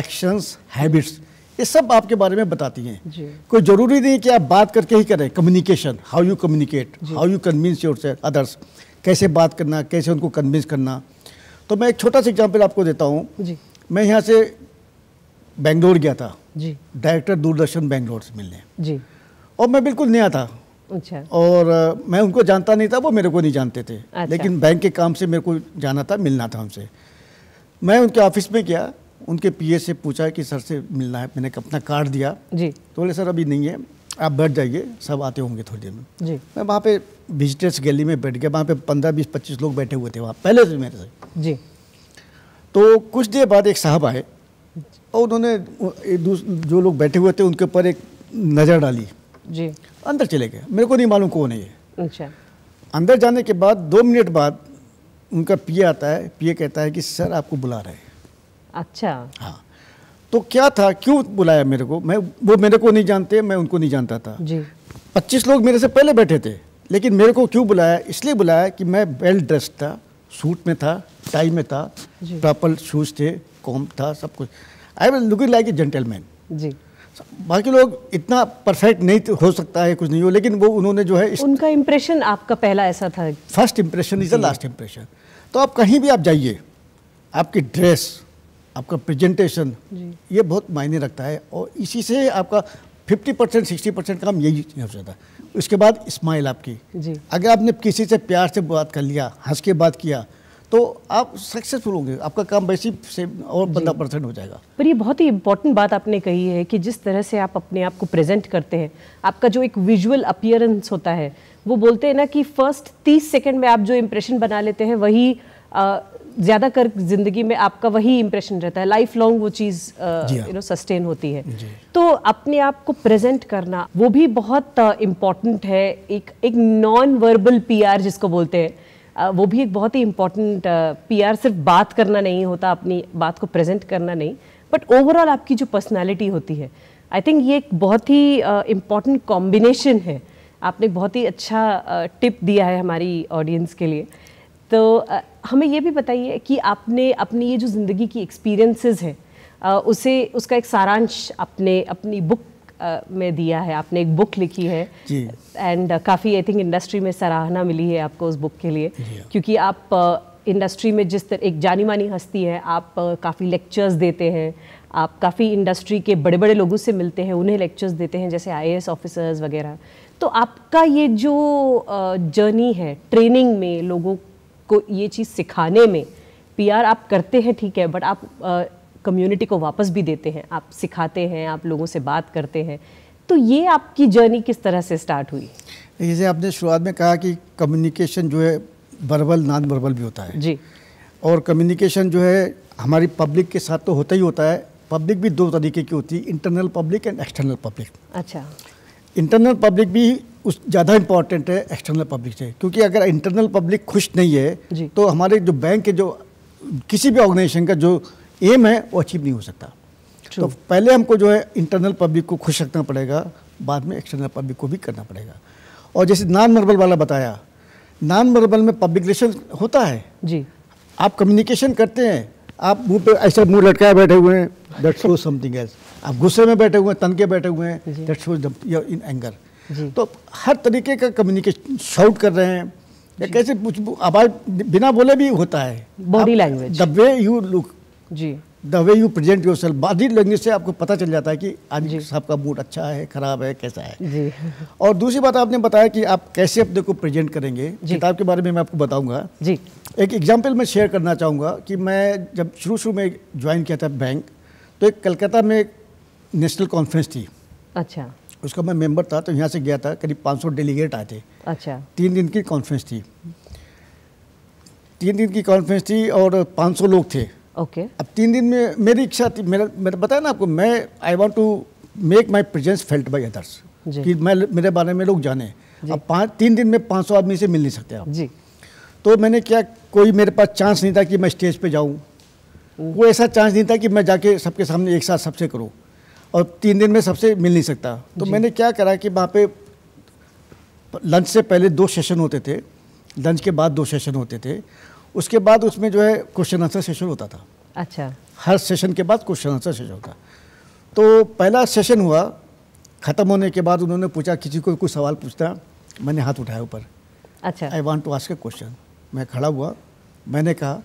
actions habits ये सब आपके बारे में बताती हैं कोई ज़रूरी नहीं कि आप बात करके ही करें communication how you communicate how you convince your others कैसे बात करना कैसे उनको कन्विंस करना तो मैं एक छोटा सा एग्जाम्पल आपको देता हूँ मैं यहाँ से बेंगलोर गया था जी डायरेक्टर दूरदर्शन बेंगलोर से मिलने जी और मैं बिल्कुल नया था अच्छा और आ, मैं उनको जानता नहीं था वो मेरे को नहीं जानते थे अच्छा। लेकिन बैंक के काम से मेरे को जाना था मिलना था उनसे मैं उनके ऑफिस में गया उनके पीए से पूछा कि सर से मिलना है मैंने अपना कार्ड दिया जी तो बोले सर अभी नहीं है आप बैठ जाइए सब आते होंगे थोड़ी देर में जी मैं वहाँ पे विजिटर्स गैली में बैठ गया वहाँ पे पंद्रह बीस पच्चीस लोग बैठे हुए थे वहाँ पहले से मेरे से जी तो कुछ देर बाद एक साहब आए और उन्होंने जो लोग बैठे हुए थे उनके ऊपर एक नज़र डाली जी अंदर चले गए मेरे को नहीं मालूम कौन है ये अच्छा अंदर जाने के बाद दो मिनट बाद उनका पीए आता है पीए कहता है कि सर आपको बुला रहे हैं अच्छा हाँ तो क्या था क्यों बुलाया मेरे को मैं वो मेरे को नहीं जानते मैं उनको नहीं जानता था जी पच्चीस लोग मेरे से पहले बैठे थे लेकिन मेरे को क्यों बुलाया इसलिए बुलाया कि मैं वेल ड्रेस था सूट में था टाई में था प्रॉपर शूज थे कॉम था सब कुछ I was looking like a gentleman जी बाकी लोग इतना परफेक्ट नहीं हो सकता है कुछ नहीं हो लेकिन वो उन्होंने जो है उनका इम्प्रेशन आपका पहला ऐसा था first impression is the last impression तो आप कहीं भी आप जाइए आपकी ड्रेस आपका प्रेजेंटेशन ये बहुत मायने रखता है और इसी से आपका 50 परसेंट सिक्सटी परसेंट काम यही हो जाता है उसके बाद स्माइल आपकी जी अगर आपने किसी से प्यार से बात कर लिया हंस के बात किया तो आप सक्सेसफुल होंगे आपका काम वैसे से और पंद्रह परसेंट हो जाएगा पर ये बहुत ही इंपॉर्टेंट बात आपने कही है कि जिस तरह से आप अपने आप को प्रेजेंट करते हैं आपका जो एक विजुअल अपियरेंस होता है वो बोलते हैं ना कि फर्स्ट तीस सेकेंड में आप जो इम्प्रेशन बना लेते हैं वही आ, ज़्यादा कर ज़िंदगी में आपका वही इम्प्रेशन रहता है लाइफ लॉन्ग वो चीज़ यू नो सस्टेन होती है तो अपने आप को प्रेजेंट करना वो भी बहुत इम्पॉर्टेंट है एक एक नॉन वर्बल पीआर जिसको बोलते हैं वो भी एक बहुत ही इम्पॉर्टेंट पीआर सिर्फ बात करना नहीं होता अपनी बात को प्रेजेंट करना नहीं बट ओवरऑल आपकी जो पर्सनैलिटी होती है आई थिंक ये एक बहुत ही इम्पोर्टेंट कॉम्बिनेशन है आपने बहुत ही अच्छा टिप दिया है हमारी ऑडियंस के लिए तो आ, हमें ये भी बताइए कि आपने अपनी ये जो ज़िंदगी की एक्सपीरियंसेस हैं उसे उसका एक सारांश आपने अपनी बुक आ, में दिया है आपने एक बुक लिखी है एंड काफ़ी आई थिंक इंडस्ट्री में सराहना मिली है आपको उस बुक के लिए हाँ। क्योंकि आप इंडस्ट्री में जिस तरह एक जानी मानी हस्ती है आप काफ़ी लेक्चर्स देते हैं आप काफ़ी इंडस्ट्री के बड़े बड़े लोगों से मिलते हैं उन्हें लेक्चर्स देते हैं जैसे आई ऑफिसर्स वगैरह तो आपका ये जो जर्नी है ट्रेनिंग में लोगों को ये चीज़ सिखाने में पीआर आप करते हैं ठीक है बट आप कम्युनिटी को वापस भी देते हैं आप सिखाते हैं आप लोगों से बात करते हैं तो ये आपकी जर्नी किस तरह से स्टार्ट हुई जैसे आपने शुरुआत में कहा कि कम्युनिकेशन जो है वर्बल नॉन वर्बल भी होता है जी और कम्युनिकेशन जो है हमारी पब्लिक के साथ तो होता ही होता है पब्लिक भी दो तरीके की होती है internal public and external public अच्छा इंटरनल पब्लिक भी उस ज़्यादा इम्पॉर्टेंट है एक्सटर्नल पब्लिक से क्योंकि अगर इंटरनल पब्लिक खुश नहीं है तो हमारे जो बैंक के जो किसी भी ऑर्गेनाइजेशन का जो एम है वो अचीव नहीं हो सकता तो पहले हमको जो है इंटरनल पब्लिक को खुश रखना पड़ेगा बाद में एक्सटर्नल पब्लिक को भी करना पड़ेगा और जैसे नॉन मरबल वाला बताया नॉन मरबल में पब्लिक रिलेशन होता है जी आप कम्युनिकेशन करते हैं आप मुंह पे ऐसा मुंह लटकाए बैठे हुए हैं दैट शोज समथिंग एल्स आप गुस्से में बैठे हुए हैं तन के बैठे हुए हैं दैट शोज इन एंगर तो हर तरीके का कम्युनिकेशन शाउट कर रहे हैं या कैसे आवाज बिना बोले भी होता है body language the way you look जी the way you present yourself body language से आपको पता चल जाता है कि आज साहब का मूड अच्छा है खराब है कैसा है जी और दूसरी बात आपने बताया कि आप कैसे अपने को प्रेजेंट करेंगे किताब के बारे में मैं आपको बताऊंगा जी एक एग्जाम्पल मैं शेयर करना चाहूँगा कि मैं जब शुरू शुरू में ज्वाइन किया था बैंक तो एक कलकत्ता में नेशनल कॉन्फ्रेंस थी अच्छा उसका मैं मेंबर था तो यहाँ से गया था करीब 500 डेलीगेट आए थे अच्छा तीन दिन की कॉन्फ्रेंस थी तीन दिन की कॉन्फ्रेंस थी और 500 लोग थे ओके अब तीन दिन में मेरी इच्छा थी मेरा मैंने बताया ना आपको मैं I want to make my presence felt by others कि मैं मेरे बारे में लोग जाने अब पाँच तीन दिन में पाँच आदमी से मिल नहीं सकते आप जी तो मैंने क्या कोई मेरे पास चांस नहीं था कि मैं स्टेज पर जाऊँ वो ऐसा चांस नहीं था कि मैं जाके सबके सामने एक साथ सबसे करूँ और तीन दिन में सबसे मिल नहीं सकता तो मैंने क्या करा कि वहाँ पे लंच से पहले दो सेशन होते थे लंच के बाद दो सेशन होते थे उसके बाद उसमें जो है क्वेश्चन आंसर सेशन होता था अच्छा हर सेशन के बाद क्वेश्चन आंसर सेशन होता तो पहला सेशन हुआ ख़त्म होने के बाद उन्होंने पूछा किसी को कुछ सवाल पूछता मैंने हाथ उठाया ऊपर अच्छा I want to ask a question मैं खड़ा हुआ मैंने कहा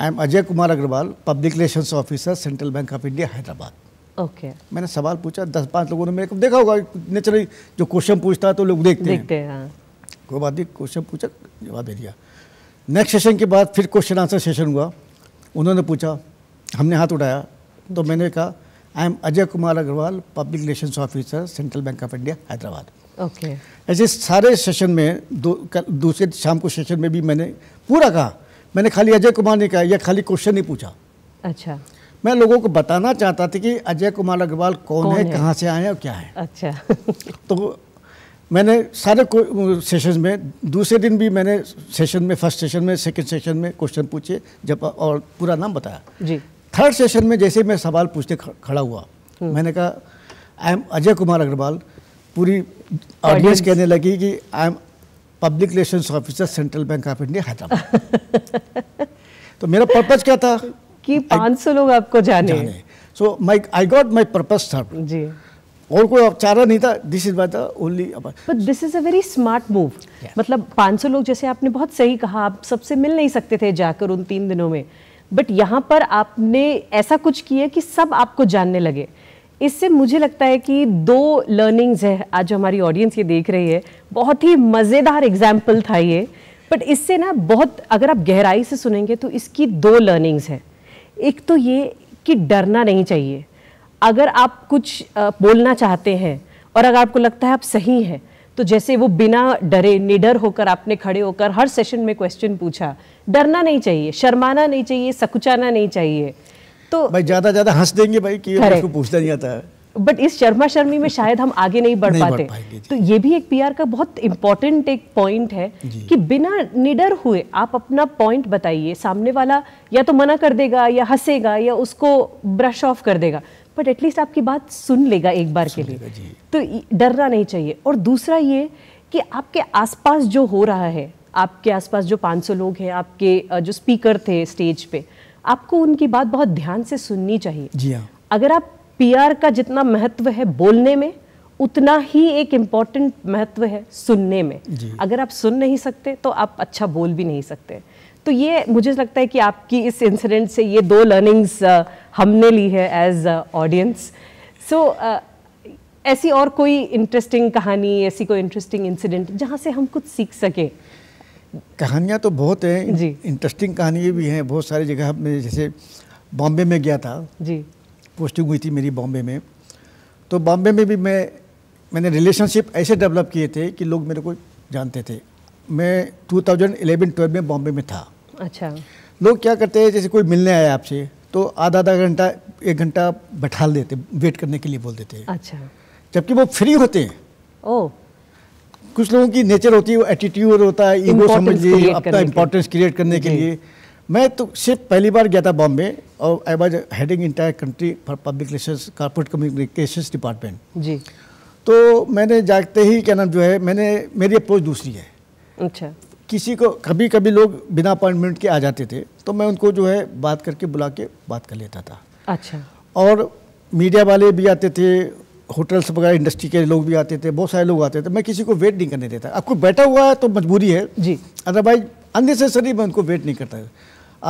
I am Ajay Kumar Agarwal public relation officer Central Bank of India Hyderabad okay okay. मैंने सवाल पूछा दस पाँच लोगों ने मेरे को देखा होगा नेचुरली जो क्वेश्चन पूछता है तो लोग देखते, देखते हैं हाँ। कोई बात नहीं क्वेश्चन पूछा जवाब दे दिया नेक्स्ट सेशन के बाद फिर क्वेश्चन आंसर सेशन हुआ उन्होंने पूछा हमने हाथ उठाया तो मैंने कहा I am Ajay Kumar Agarwal public relation officer Central Bank of India Hyderabad okay ऐसे सारे सेशन में दो दूसरे शाम को सेशन में भी मैंने पूरा कहा मैंने खाली अजय कुमार ने कहा या खाली क्वेश्चन नहीं पूछा अच्छा मैं लोगों को बताना चाहता था कि अजय कुमार अग्रवाल कौन, कौन है, है? कहाँ से आए और क्या है अच्छा तो मैंने सारे सेशन में दूसरे दिन भी मैंने सेशन में फर्स्ट सेशन में सेकंड सेशन में क्वेश्चन पूछे जब और पूरा नाम बताया जी थर्ड सेशन में जैसे मैं सवाल पूछते खड़ा हुआ हम्म। मैंने कहा आई एम अजय कुमार अग्रवाल पूरी ऑडियंस कहने लगी कि I am public relation officer Central Bank of India Hyderabad तो मेरा पर्पज़ क्या था कि 500 लोग आपको जाने सो माई आई गॉट माई पर्पज था जी और कोई चारा नहीं था this is the only but this is a very smart move मतलब 500 लोग जैसे आपने बहुत सही कहा आप सबसे मिल नहीं सकते थे जाकर उन तीन दिनों में बट यहाँ पर आपने ऐसा कुछ किया कि सब आपको जानने लगे इससे मुझे लगता है कि दो लर्निंग्स है आज जो हमारी ऑडियंस ये देख रही है बहुत ही मज़ेदार एग्जाम्पल था ये बट इससे ना बहुत अगर आप गहराई से सुनेंगे तो इसकी दो लर्निंग्स हैं एक तो ये कि डरना नहीं चाहिए अगर आप कुछ बोलना चाहते हैं और अगर आपको लगता है आप सही हैं तो जैसे वो बिना डरे निडर होकर आपने खड़े होकर हर सेशन में क्वेश्चन पूछा डरना नहीं चाहिए शर्माना नहीं चाहिए सकुचाना नहीं चाहिए तो भाई ज़्यादा ज़्यादा हंस देंगे भाई कि पूछना नहीं आता है बट इस शर्मा शर्मी में शायद हम आगे नहीं बढ़ नहीं पाते बढ़ तो ये भी एक पीआर का बहुत इम्पोर्टेंट एक पॉइंट है कि बिना निडर हुए आप अपना पॉइंट बताइए सामने वाला या तो मना कर देगा या हंसेगा या उसको ब्रश ऑफ कर देगा बट एटलीस्ट आपकी बात सुन लेगा एक बार के लिए तो डरना नहीं चाहिए और दूसरा ये कि आपके आसपास जो हो रहा है आपके आसपास जो 500 लोग हैं आपके जो स्पीकर थे स्टेज पे आपको उनकी बात बहुत ध्यान से सुननी चाहिए जी हाँ अगर आप पीआर का जितना महत्व है बोलने में उतना ही एक इम्पॉर्टेंट महत्व है सुनने में अगर आप सुन नहीं सकते तो आप अच्छा बोल भी नहीं सकते तो ये मुझे लगता है कि आपकी इस इंसिडेंट से ये दो लर्निंग्स हमने ली है एज ऑडियंस सो ऐसी और कोई इंटरेस्टिंग कहानी ऐसी कोई इंटरेस्टिंग इंसिडेंट जहाँ से हम कुछ सीख सकें कहानियाँ तो बहुत हैं जी इंटरेस्टिंग कहानियाँ भी हैं बहुत सारी जगह मैं जैसे बॉम्बे में गया था जी पोस्टिंग हुई थी मेरी बॉम्बे में तो बॉम्बे में भी मैं मैंने रिलेशनशिप ऐसे डेवलप किए थे कि लोग मेरे को जानते थे मैं 2011-12 में बॉम्बे में था अच्छा लोग क्या करते हैं जैसे कोई मिलने आया आपसे तो आधा आधा घंटा एक घंटा बैठा देते वेट करने के लिए बोल देते हैं अच्छा जबकि वो फ्री होते हैं ओ कुछ लोगों की नेचर होती है वो एटीट्यूड होता है ईगो समझ लीजिए अपना इम्पोर्टेंस क्रिएट करने के लिए मैं तो सिर्फ पहली बार गया था बॉम्बे और I was heading entire country for public relations corporate communications department जी तो मैंने जागते ही क्या नाम जो है मैंने मेरी अप्रोच दूसरी है अच्छा किसी को कभी कभी लोग बिना अपॉइंटमेंट के आ जाते थे तो मैं उनको जो है बात करके बुला के बात कर लेता था अच्छा और मीडिया वाले भी आते थे होटल्स वगैरह इंडस्ट्री के लोग भी आते थे बहुत सारे लोग आते थे मैं किसी को वेट नहीं करने देता आपको बैठा हुआ है तो मजबूरी है जी अदरवाइज अननेसेसरी मैं उनको वेट नहीं करता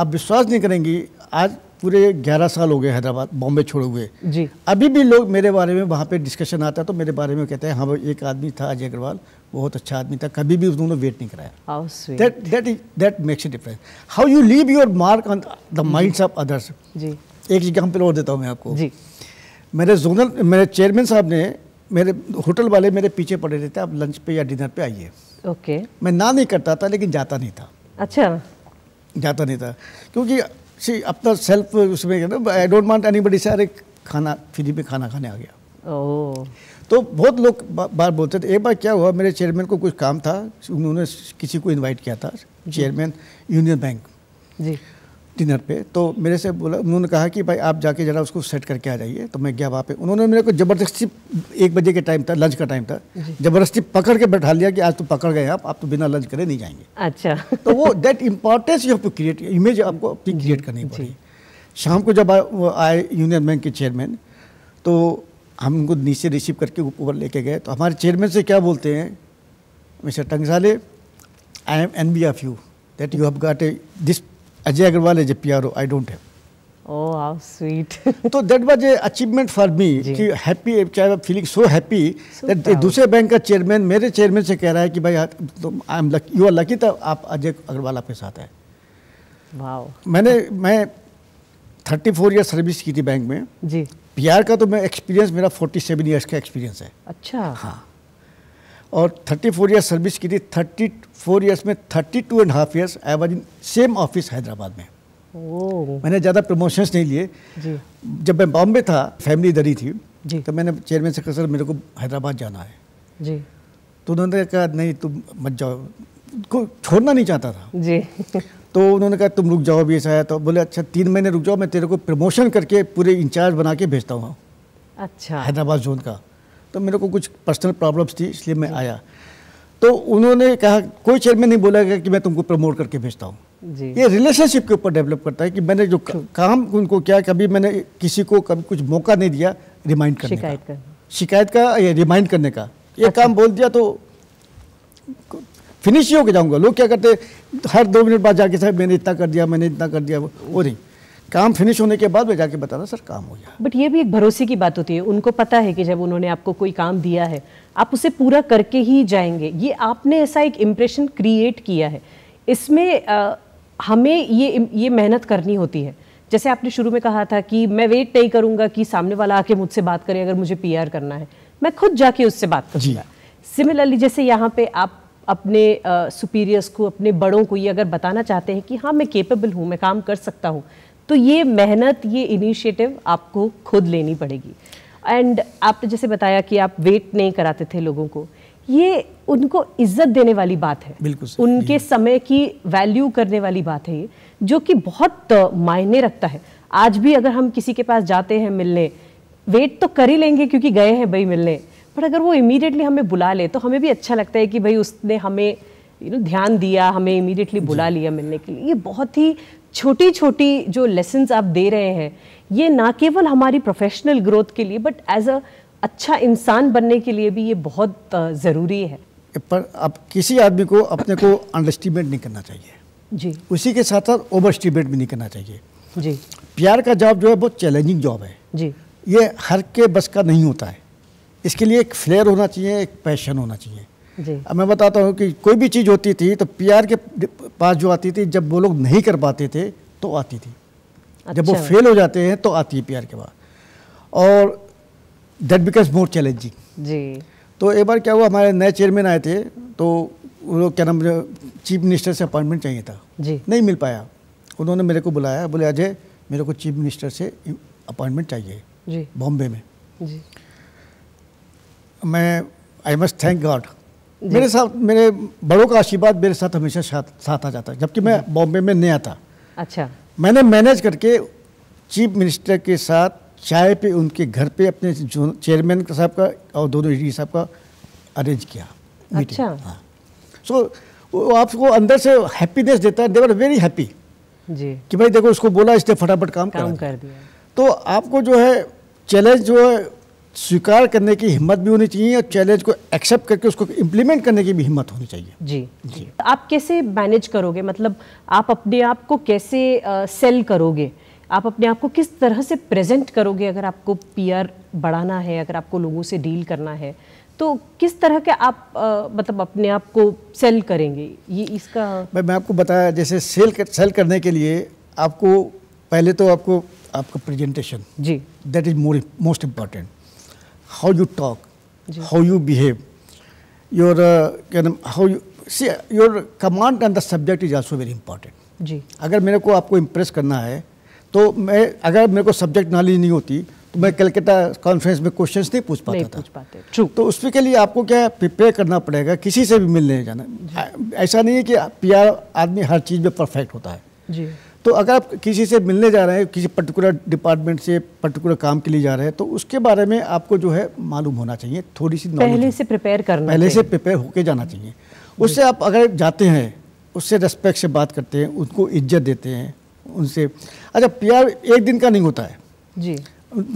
आप विश्वास नहीं करेंगे आज पूरे 11 साल हो गए हैदराबाद बॉम्बे छोड़े हुए जी अभी भी लोग मेरे बारे में वहाँ पे डिस्कशन आता है तो मेरे बारे में कहते हैं हाँ एक आदमी था अजय अग्रवाल बहुत अच्छा आदमी था कभी भी उन्होंने वेट नहीं कराया that that that makes difference how you leave your mark on the minds of others जी एक एग्जाम्पल और देता हूँ मैं आपको जी मेरे जोनल मेरे चेयरमैन साहब ने मेरे होटल वाले मेरे पीछे पड़े रहते आप लंच पे या डिनर पे आइए ओके okay. मैं ना नहीं करता था लेकिन जाता नहीं था अच्छा जाता नहीं था क्योंकि सी अपना सेल्फ उसमें I don't want anybody से अरे खाना फ्री में खाना खाने आ गया तो बहुत लोग बा, बार बोलते थे एक बार क्या हुआ मेरे चेयरमैन को कुछ काम था उन्होंने किसी को इनवाइट किया था chairman Union Bank ji dinner पे तो मेरे से बोला उन्होंने कहा कि भाई आप जाके ज़रा उसको सेट करके आ जाइए तो मैं गया वहाँ पे उन्होंने मेरे को ज़बरदस्ती एक बजे के टाइम था लंच का टाइम था ज़बरदस्ती पकड़ के बैठा लिया कि आज तो पकड़ गए आप आप तो बिना लंच करे नहीं जाएंगे अच्छा तो वो that importance you have to create image आपको अपनी क्रिएट करनी पड़ी शाम को जब आए यूनियन बैंक के चेयरमैन तो हम उनको नीचे रिसीव करके ऊपर लेके गए तो हमारे चेयरमैन से क्या बोलते हैं Mister Tangsale I am envy of you that you have got a this Ajay Agarwal as a PRO, I don't have. Oh, how sweet. so तो that was an achievement for me. कि happy, I was feeling so happy so दूसरे bank का chairman मेरे chairman से कह रहा है कि भाई I am lucky you are lucky तो आप अजय अग्रवाल आपके साथ है wow. मैंने मैं थर्टी फोर ईयर सर्विस की थी बैंक में जी पीआर का तो मैं एक्सपीरियंस मेरा फोर्टी सेवन ईयर्स का एक्सपीरियंस है अच्छा हाँ और 34 फोर ईयर्स सर्विस की थी 34 फोर ईयर्स में 32 two and half years I was in same office Hyderabad में मैंने ज़्यादा प्रमोशंस नहीं लिए जब मैं बॉम्बे था फैमिली दरी थी तो मैंने चेयरमैन से कहा सर मेरे को हैदराबाद जाना है जी तो उन्होंने कहा नहीं तुम मत जाओ को छोड़ना नहीं चाहता था जी तो उन्होंने कहा तुम रुक जाओ अभी ऐसा आया तो बोले अच्छा तीन महीने रुक जाओ मैं तेरे को प्रमोशन करके पूरे इंचार्ज बना के भेजता हूँ अच्छा हैदराबाद जोन का तो मेरे को कुछ पर्सनल प्रॉब्लम्स थी इसलिए मैं आया तो उन्होंने कहा कोई चेयरमैन नहीं बोला गया कि मैं तुमको प्रमोट करके भेजता हूँ ये रिलेशनशिप के ऊपर डेवलप करता है कि मैंने जो काम उनको किया कभी मैंने किसी को कभी कुछ मौका नहीं दिया रिमाइंड करने शिकायत का शिकायत का या रिमाइंड करने का ये अच्छा। काम बोल दिया तो फिनिश ही होकर जाऊंगा लोग क्या करते हर दो मिनट बाद जाके साहब मैंने इतना कर दिया मैंने इतना कर दिया वो नहीं काम फिनिश होने के बाद मैं जाके बताना सर काम हो गया बट ये भी एक भरोसे की बात होती है उनको पता है कि जब उन्होंने आपको कोई काम दिया है आप उसे पूरा करके ही जाएंगे ये आपने ऐसा एक इम्प्रेशन क्रिएट किया है इसमें आ, हमें ये ये मेहनत करनी होती है जैसे आपने शुरू में कहा था कि मैं वेट नहीं करूंगा कि सामने वाला आके मुझसे बात करे अगर मुझे पी करना है मैं खुद जाके उससे बात करूँगा सिमिलरली जैसे यहाँ पे आप अपने सुपीरियर्स को अपने बड़ों को ये अगर बताना चाहते हैं कि हाँ मैं केपेबल हूँ मैं काम कर सकता हूँ तो ये मेहनत ये इनिशिएटिव आपको खुद लेनी पड़ेगी एंड आपने जैसे बताया कि आप वेट नहीं कराते थे लोगों को ये उनको इज्जत देने वाली बात है बिल्कुल उनके समय की वैल्यू करने वाली बात है ये जो कि बहुत मायने रखता है आज भी अगर हम किसी के पास जाते हैं मिलने वेट तो कर ही लेंगे क्योंकि गए हैं भाई मिलने पर अगर वो इमीडिएटली हमें बुला ले तो हमें भी अच्छा लगता है कि भाई उसने हमें यू नो ध्यान दिया हमें इमीडिएटली बुला लिया मिलने के लिए ये बहुत ही छोटी छोटी जो लेसन आप दे रहे हैं ये ना केवल हमारी प्रोफेशनल ग्रोथ के लिए बट एज अ अच्छा इंसान बनने के लिए भी ये बहुत ज़रूरी है पर आप किसी आदमी को अपने को अंडरस्टिमेट नहीं करना चाहिए जी उसी के साथ साथ ओवर स्टीमेट भी नहीं करना चाहिए जी प्यार का जॉब जो है बहुत चैलेंजिंग जॉब है जी ये हर के बस का नहीं होता है इसके लिए एक फ्लेयर होना चाहिए एक पैशन होना चाहिए अब मैं बताता हूँ कि कोई भी चीज़ होती थी तो पीआर के पास जो आती थी जब वो लोग नहीं कर पाते थे तो आती थी अच्छा जब वो अच्छा। फेल हो जाते हैं तो आती है पीआर के पास और दैट बिकम्स मोर चैलेंजिंग जी तो एक बार क्या हुआ हमारे नए चेयरमैन आए थे तो वो क्या नाम चीफ मिनिस्टर से अपॉइंटमेंट चाहिए था जी नहीं मिल पाया उन्होंने मेरे को बुलाया बोले अजय मेरे को चीफ मिनिस्टर से अपॉइंटमेंट चाहिए जी बॉम्बे में जी मैं आई मस्ट थैंक गॉड मेरे साथ मेरे बड़ों का आशीर्वाद मेरे साथ हमेशा साथ आ जाता है जबकि मैं बॉम्बे में नया था अच्छा मैंने मैनेज करके चीफ मिनिस्टर के साथ चाय पे उनके घर पे अपने चेयरमैन साहब का और दोनों ई साहब का अरेंज किया अच्छा सो हाँ। so, वो आपको अंदर से हैप्पीनेस देता है देवर वेरी हैप्पी जी कि भाई देखो उसको बोला इसने फटाफट काम, काम कर दिया तो आपको जो है चैलेंज जो है स्वीकार करने की हिम्मत भी होनी चाहिए और चैलेंज को एक्सेप्ट करके उसको इम्प्लीमेंट करने की भी हिम्मत होनी चाहिए जी जी आप कैसे मैनेज करोगे मतलब आप अपने आप को कैसे सेल करोगे आप अपने आप को किस तरह से प्रेजेंट करोगे अगर आपको पीआर बढ़ाना है अगर आपको लोगों से डील करना है तो किस तरह के आप आ, मतलब अपने आप को सेल करेंगे ये इसका मैं मैं आपको बताया जैसे सेल कर, सेल करने के लिए आपको पहले तो आपको आपका प्रेजेंटेशन जी that is more most important how you talk, how you behave, your uh, how you see your command and the subject is also very important. जी अगर मेरे को आपको इम्प्रेस करना है तो मैं अगर मेरे को सब्जेक्ट नॉलेज नहीं होती तो मैं कलकत्ता कॉन्फ्रेंस में क्वेश्चंस नहीं पूछ पाता नहीं था पूछ पाते तो उसके लिए आपको क्या प्रिपेयर करना पड़ेगा किसी से भी मिलने जाना ऐसा नहीं है कि पीआर आदमी हर चीज़ में परफेक्ट होता है जी तो अगर आप किसी से मिलने जा रहे हैं किसी पर्टिकुलर डिपार्टमेंट से पर्टिकुलर काम के लिए जा रहे हैं तो उसके बारे में आपको जो है मालूम होना चाहिए थोड़ी सी पहले से प्रिपेयर करना पहले से प्रिपेयर होके जाना चाहिए उससे आप अगर जाते हैं उससे रेस्पेक्ट से बात करते हैं उनको इज्जत देते हैं उनसे अच्छा प्यार एक दिन का नहीं होता है जी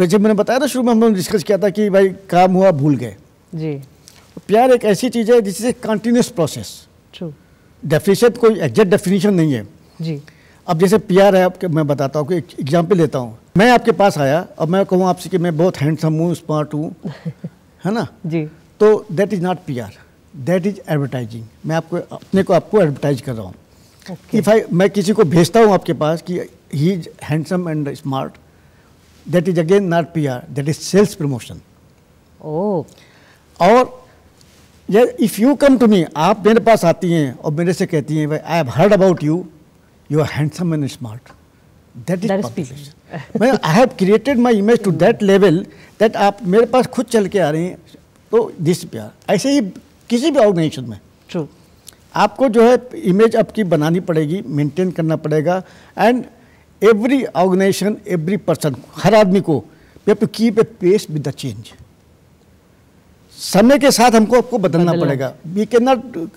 वैसे मैंने बताया था शुरू में हम डिस्कस किया था कि भाई काम हुआ भूल गए जी प्यार तो एक ऐसी चीज़ है जिससे कंटिन्यूस प्रोसेस ट्रू डेफिनेशन कोई एग्जैक्ट डेफिनेशन नहीं है जी अब जैसे पीआर है आपके मैं बताता हूँ एक एग्जाम्पल लेता हूँ मैं आपके पास आया और मैं कहूँ आपसे कि मैं बहुत हैंडसम हूँ स्मार्ट हूँ है ना जी तो that is not P R that is advertising मैं आपको अपने को आपको एडवर्टाइज कर रहा हूँ okay. इफ़ आई मैं किसी को भेजता हूँ आपके पास कि he is handsome and smart that is again not P R that is sales promotion ओ और if you come to me आप मेरे पास आती हैं और मेरे से कहती हैं भाई I have heard about you you are handsome and smart. That is, that population. Is well, I have created my image to that level that आप मेरे पास खुद चल के आ रहे हैं तो दिस प्यार ऐसे ही किसी भी ऑर्गेनाइजेशन में True. आपको जो है इमेज आपकी बनानी पड़ेगी मेंटेन करना पड़ेगा and every organisation every person हर आदमी को we to keep a pace with the change समय के साथ हमको आपको बदलना पड़ेगा we can not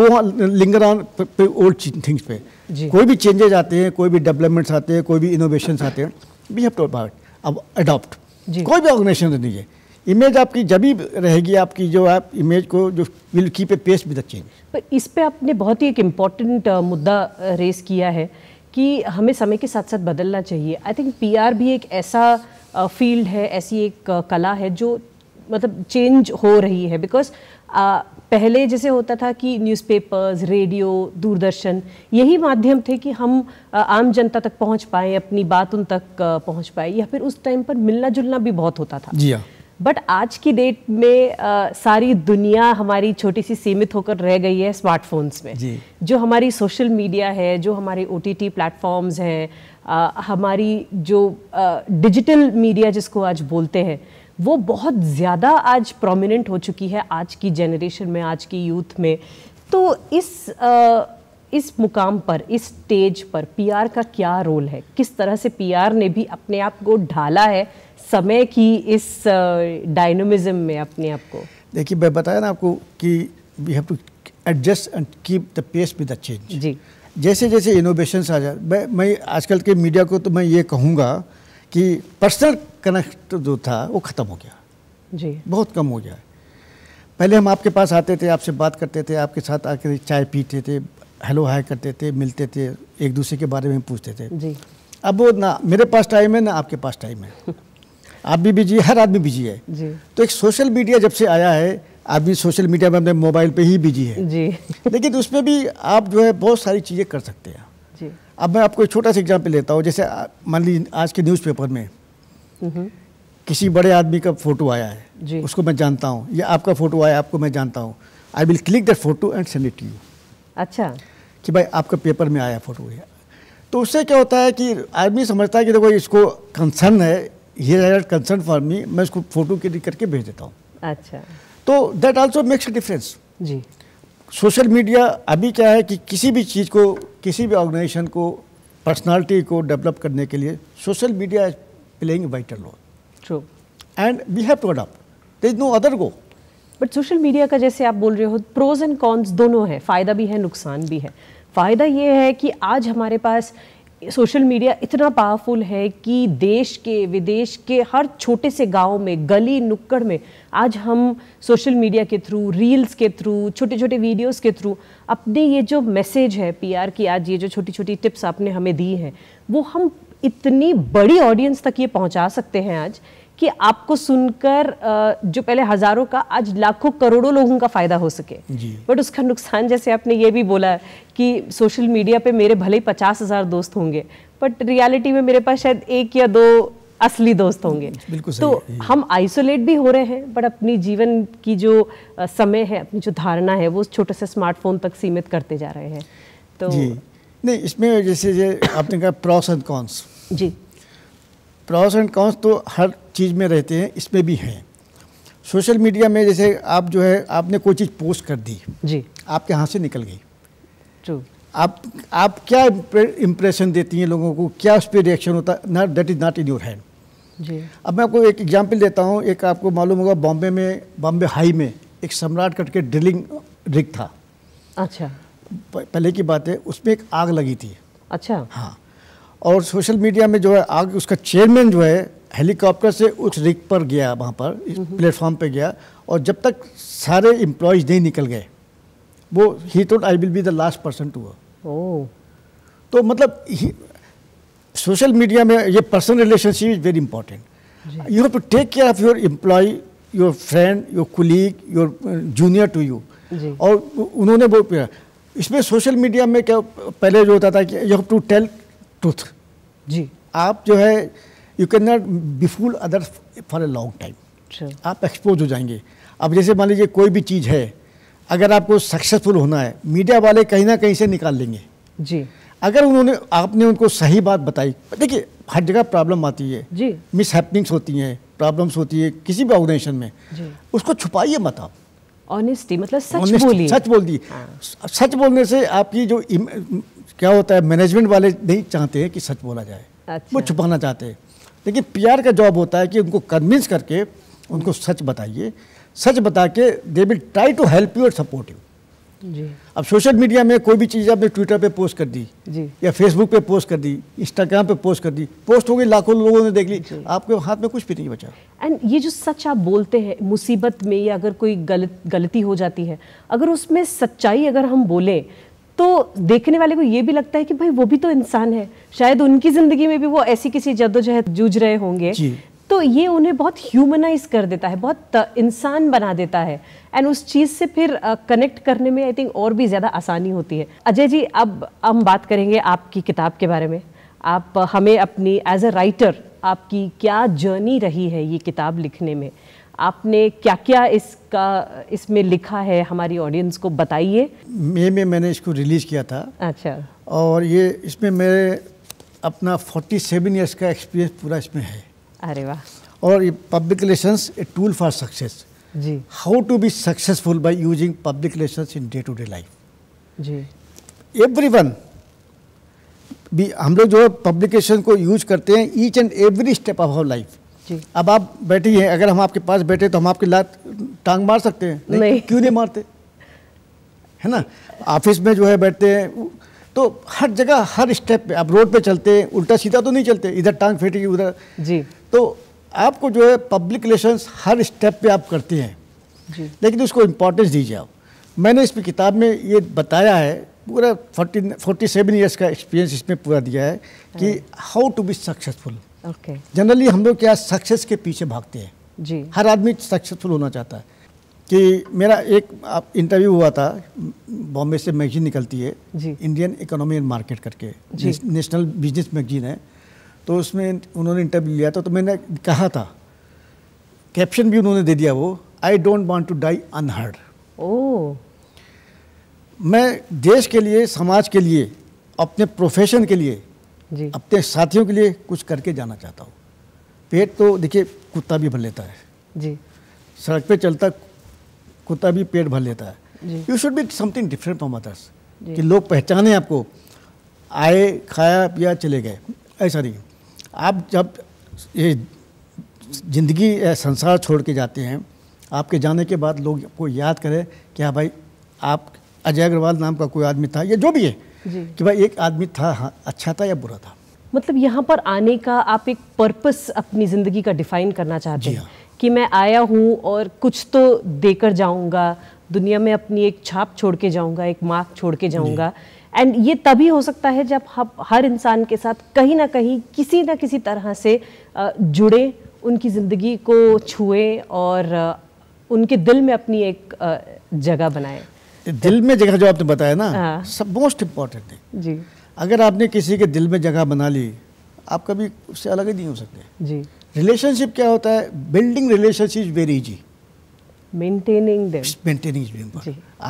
go linger on old things पे कोई भी चेंजेज आते हैं कोई भी डेवलपमेंट्स आते हैं कोई भी इनोवेशन आते हैं वी हैव टू अबाउट अब कोई भी ऑर्गेनाइजेशन दीजिए इमेज आपकी जब भी रहेगी आपकी जो आप इमेज को जो विल कीप ए पेस्ट भी चेंज पर इस पे आपने बहुत ही एक इम्पॉर्टेंट मुद्दा रेस किया है कि हमें समय के साथ साथ बदलना चाहिए आई थिंक पीआर भी एक ऐसा फील्ड है ऐसी एक कला है जो मतलब चेंज हो रही है बिकॉज पहले जैसे होता था कि न्यूज़पेपर्स रेडियो दूरदर्शन यही माध्यम थे कि हम आम जनता तक पहुंच पाए अपनी बात उन तक पहुंच पाए या फिर उस टाइम पर मिलना जुलना भी बहुत होता था जी बट हाँ। आज की डेट में आ, सारी दुनिया हमारी छोटी सी सीमित होकर रह गई है स्मार्टफोन्स में जी। जो हमारी सोशल मीडिया है जो हमारे ओ टी प्लेटफॉर्म्स हैं हमारी जो डिजिटल मीडिया जिसको आज बोलते हैं वो बहुत ज़्यादा आज प्रोमिनेंट हो चुकी है आज की जनरेशन में आज की यूथ में तो इस आ, इस मुकाम पर इस स्टेज पर पीआर का क्या रोल है किस तरह से पीआर ने भी अपने आप को ढाला है समय की इस डायनोमिज्म में अपने आप को देखिए मैं बताया ना आपको कि we have to adjust and keep the pace with the change जी जैसे जैसे इनोवेशन आ जाए मैं मैं आजकल के मीडिया को तो मैं ये कहूँगा कि पर्सनल कनेक्ट जो था वो ख़त्म हो गया जी बहुत कम हो गया पहले हम आपके पास आते थे आपसे बात करते थे आपके साथ आकर चाय पीते थे हेलो हाय करते थे मिलते थे एक दूसरे के बारे में पूछते थे जी अब वो ना मेरे पास टाइम है ना आपके पास टाइम है आप भी बिजी है हर आदमी बिजी है जी तो एक सोशल मीडिया जब से आया है आदमी सोशल मीडिया में अपने मोबाइल पे ही बिजी है जी लेकिन उसमें भी आप जो है बहुत सारी चीज़ें कर सकते हैं अब मैं आपको एक छोटा सा एग्जाम्पल लेता हूँ जैसे मान लीजिए आज के न्यूज़पेपर में किसी बड़े आदमी का फोटो आया है जी। उसको मैं जानता हूँ या आपका फोटो आया आपको मैं जानता हूँ I will click that photo and send it you अच्छा कि भाई आपका पेपर में आया फोटो है तो उससे क्या होता है कि आदमी समझता है कि देखो तो इसको कंसर्न है ये कंसर्न फॉर मी मैं इसको फोटो क्लिक करके भेज देता हूँ अच्छा तो that also makes a difference जी सोशल मीडिया अभी क्या है कि किसी भी चीज़ को किसी भी ऑर्गेनाइजेशन को पर्सनालिटी को डेवलप करने के लिए social media is playing vital role true and we have to adopt is no other go but social media का जैसे आप बोल रहे हो प्रोज एंड कॉन्स दोनों है फ़ायदा भी है नुकसान भी है फ़ायदा ये है कि आज हमारे पास सोशल मीडिया इतना पावरफुल है कि देश के विदेश के हर छोटे से गांव में गली नुक्कड़ में आज हम सोशल मीडिया के थ्रू रील्स के थ्रू छोटे छोटे वीडियोस के थ्रू अपने ये जो मैसेज है पीआर की आज ये जो छोटी छोटी टिप्स आपने हमें दी हैं वो हम इतनी बड़ी ऑडियंस तक ये पहुंचा सकते हैं आज कि आपको सुनकर जो पहले हजारों का आज लाखों करोड़ों लोगों का फायदा हो सके बट उसका नुकसान जैसे आपने ये भी बोला कि सोशल मीडिया पे मेरे भले ही पचास हजार दोस्त होंगे बट रियलिटी में मेरे पास शायद एक या दो असली दोस्त होंगे तो हम आइसोलेट भी हो रहे हैं बट अपनी जीवन की जो समय है अपनी जो धारणा है वो छोटे से स्मार्टफोन तक सीमित करते जा रहे हैं तो जी नहीं इसमें जैसे जे आपने कहा प्रोस एंड कॉन्स जी प्रॉस एंड कॉन्स तो हर चीज़ में रहते हैं इसमें भी हैं सोशल मीडिया में जैसे आप जो है आपने कोई चीज़ पोस्ट कर दी जी आपके हाथ से निकल गई ट्रू आप आप क्या इम्प्रेशन देती हैं लोगों को क्या उस पर रिएक्शन होता है not that is not in your hand जी अब मैं आपको एक एग्जांपल देता हूँ एक आपको मालूम होगा बॉम्बे में बॉम्बे हाई में एक सम्राट कट के ड्रिलिंग रिग था अच्छा पहले की बात है उसमें एक आग लगी थी अच्छा हाँ और सोशल मीडिया में जो है आगे उसका चेयरमैन जो है हेलीकॉप्टर से उस रिक पर गया वहाँ पर इस प्लेटफॉर्म पे गया और जब तक सारे एम्प्लॉयज़ नहीं निकल गए वो ही thought I will be the last person to ओ तो मतलब सोशल मीडिया में ये personal relationship is very important you have to take care of your employ your friend your colleague your junior to you और उन्होंने वो इसमें social media में क्या पहले जो होता था कि you have to tell truth जी आप जो है you can not be fool other for a long time आप एक्सपोज हो जाएंगे अब जैसे मान लीजिए कोई भी चीज़ है अगर आपको सक्सेसफुल होना है मीडिया वाले कहीं ना कहीं से निकाल लेंगे जी अगर उन्होंने आपने उनको सही बात बताई देखिए हर जगह प्रॉब्लम आती है जी मिस हैपनिंग्स होती हैं प्रॉब्लम्स होती है किसी भी ऑर्गेनाइजेशन में उसको छुपाइए मत आप ऑनेस्टी मतलब सच बोलिए सच बोल दिए हाँ। सच बोलने से आपकी जो क्या होता है मैनेजमेंट वाले नहीं चाहते हैं कि सच बोला जाए अच्छा। वो छुपाना चाहते हैं लेकिन पीआर का जॉब होता है कि उनको कन्विंस करके उनको सच बताइए सच बता के they will try to help you और सपोर्ट यू जी अब सोशल मीडिया में कोई भी चीज़ आपने ट्विटर पे पोस्ट कर दी जी या फेसबुक पे पोस्ट कर दी इंस्टाग्राम पे पोस्ट कर दी पोस्ट हो गई लाखों लोगों ने देख ली आपके हाथ में कुछ भी नहीं बचा एंड ये जो सच आप बोलते हैं मुसीबत में या अगर कोई गलत गलती हो जाती है अगर उसमें सच्चाई अगर हम बोलें तो देखने वाले को ये भी लगता है कि भाई वो भी तो इंसान है शायद उनकी ज़िंदगी में भी वो ऐसी किसी जद्दोजहद जूझ रहे होंगे तो ये उन्हें बहुत ह्यूमनाइज कर देता है बहुत इंसान बना देता है एंड उस चीज़ से फिर कनेक्ट uh, करने में आई थिंक और भी ज़्यादा आसानी होती है अजय जी अब हम बात करेंगे आपकी किताब के बारे में आप हमें अपनी एज अ राइटर आपकी क्या जर्नी रही है ये किताब लिखने में आपने क्या क्या इसका इसमें लिखा है हमारी ऑडियंस को बताइए मई में मैंने इसको रिलीज़ किया था अच्छा और ये इसमें मेरे अपना 47 इयर्स का एक्सपीरियंस पूरा इसमें है अरे वाह और ये public relations a tool for success जी how to be successful by using public relations in day to day life जी एवरी भी हम लोग जो पब्लिकेशन को यूज करते हैं each and every step of our life जी अब आप बैठी हैं अगर हम आपके पास बैठे तो हम आपकी लात टांग मार सकते हैं नहीं, नहीं। क्यों नहीं मारते है ना ऑफिस में जो है बैठते हैं तो हर जगह हर स्टेप पे आप रोड पे चलते हैं उल्टा सीधा तो नहीं चलते इधर टांग फेंटी उधर जी तो आपको जो है पब्लिक रिलेशन हर स्टेप पे आप करते हैं लेकिन उसको इम्पोर्टेंस दीजिए आप मैंने इसमें किताब में ये बताया है पूरा फोर्टी फोर्टी सेवन ईयर्स का एक्सपीरियंस इसमें पूरा दिया है कि how to be successful okay generally हम लोग क्या सक्सेस के पीछे भागते हैं जी हर आदमी सक्सेसफुल होना चाहता है कि मेरा एक इंटरव्यू हुआ था बॉम्बे से मैगजीन निकलती है इंडियन इकोनॉमी एंड मार्केट करके नेशनल बिजनेस मैगजीन है तो उसमें उन्होंने इंटरव्यू लिया था तो मैंने कहा था कैप्शन भी उन्होंने दे दिया वो I don't want to die unheard ओ मैं देश के लिए समाज के लिए अपने प्रोफेशन के लिए अपने साथियों के लिए कुछ करके जाना चाहता हूँ पेट तो देखिए कुत्ता भी भर लेता है जी सड़क पे चलता कुत्ता भी पेट भर लेता है you should be something different from others कि लोग पहचाने आपको आए खाया पिया चले गए ऐसा नहीं आप जब ये ज़िंदगी संसार छोड़ के जाते हैं आपके जाने के बाद लोग आपको याद करें कि हाँ भाई आप अजय अग्रवाल नाम का कोई आदमी था या जो भी है कि भाई एक आदमी था हाँ अच्छा था या बुरा था मतलब यहाँ पर आने का आप एक पर्पस अपनी ज़िंदगी का डिफाइन करना चाहते हैं हाँ। कि मैं आया हूँ और कुछ तो देकर जाऊँगा दुनिया में अपनी एक छाप छोड़ के जाऊँगा एक मार्क छोड़ के जाऊँगा एंड ये तभी हो सकता है जब हम हर इंसान के साथ कहीं ना कहीं किसी ना किसी तरह से जुड़े उनकी ज़िंदगी को छुए और उनके दिल में अपनी एक जगह बनाए दिल में जगह जो आपने बताया ना हाँ। सब मोस्ट इम्पॉर्टेंट है जी अगर आपने किसी के दिल में जगह बना ली आप कभी उससे अलग ही नहीं हो सकते जी रिलेशनशिप क्या होता है building relationship very easy maintaining maintaining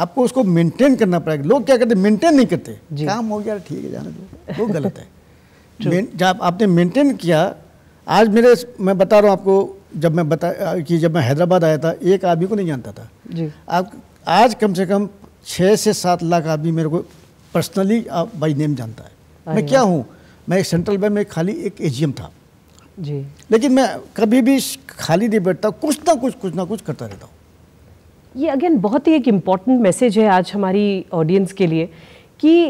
आपको उसको मेंटेन करना पड़ेगा लोग क्या करते मेंटेन नहीं करते काम हो गया ठीक है जाने दो वो गलत है जब आपने मेंटेन किया आज मेरे मैं बता रहा हूँ आपको जब मैं बता कि जब मैं हैदराबाद आया था एक आदमी को नहीं जानता था जी आप आज कम से कम छः से सात लाख आदमी मेरे को पर्सनली बाई नेम जानता है मैं क्या हूँ मैं एक सेंट्रल बैंक में खाली एक एजीएम था जी लेकिन मैं कभी भी खाली नहीं बैठता कुछ ना कुछ कुछ ना कुछ करता रहता हूँ ये अगेन बहुत ही एक इम्पॉर्टेंट मैसेज है आज हमारी ऑडियंस के लिए कि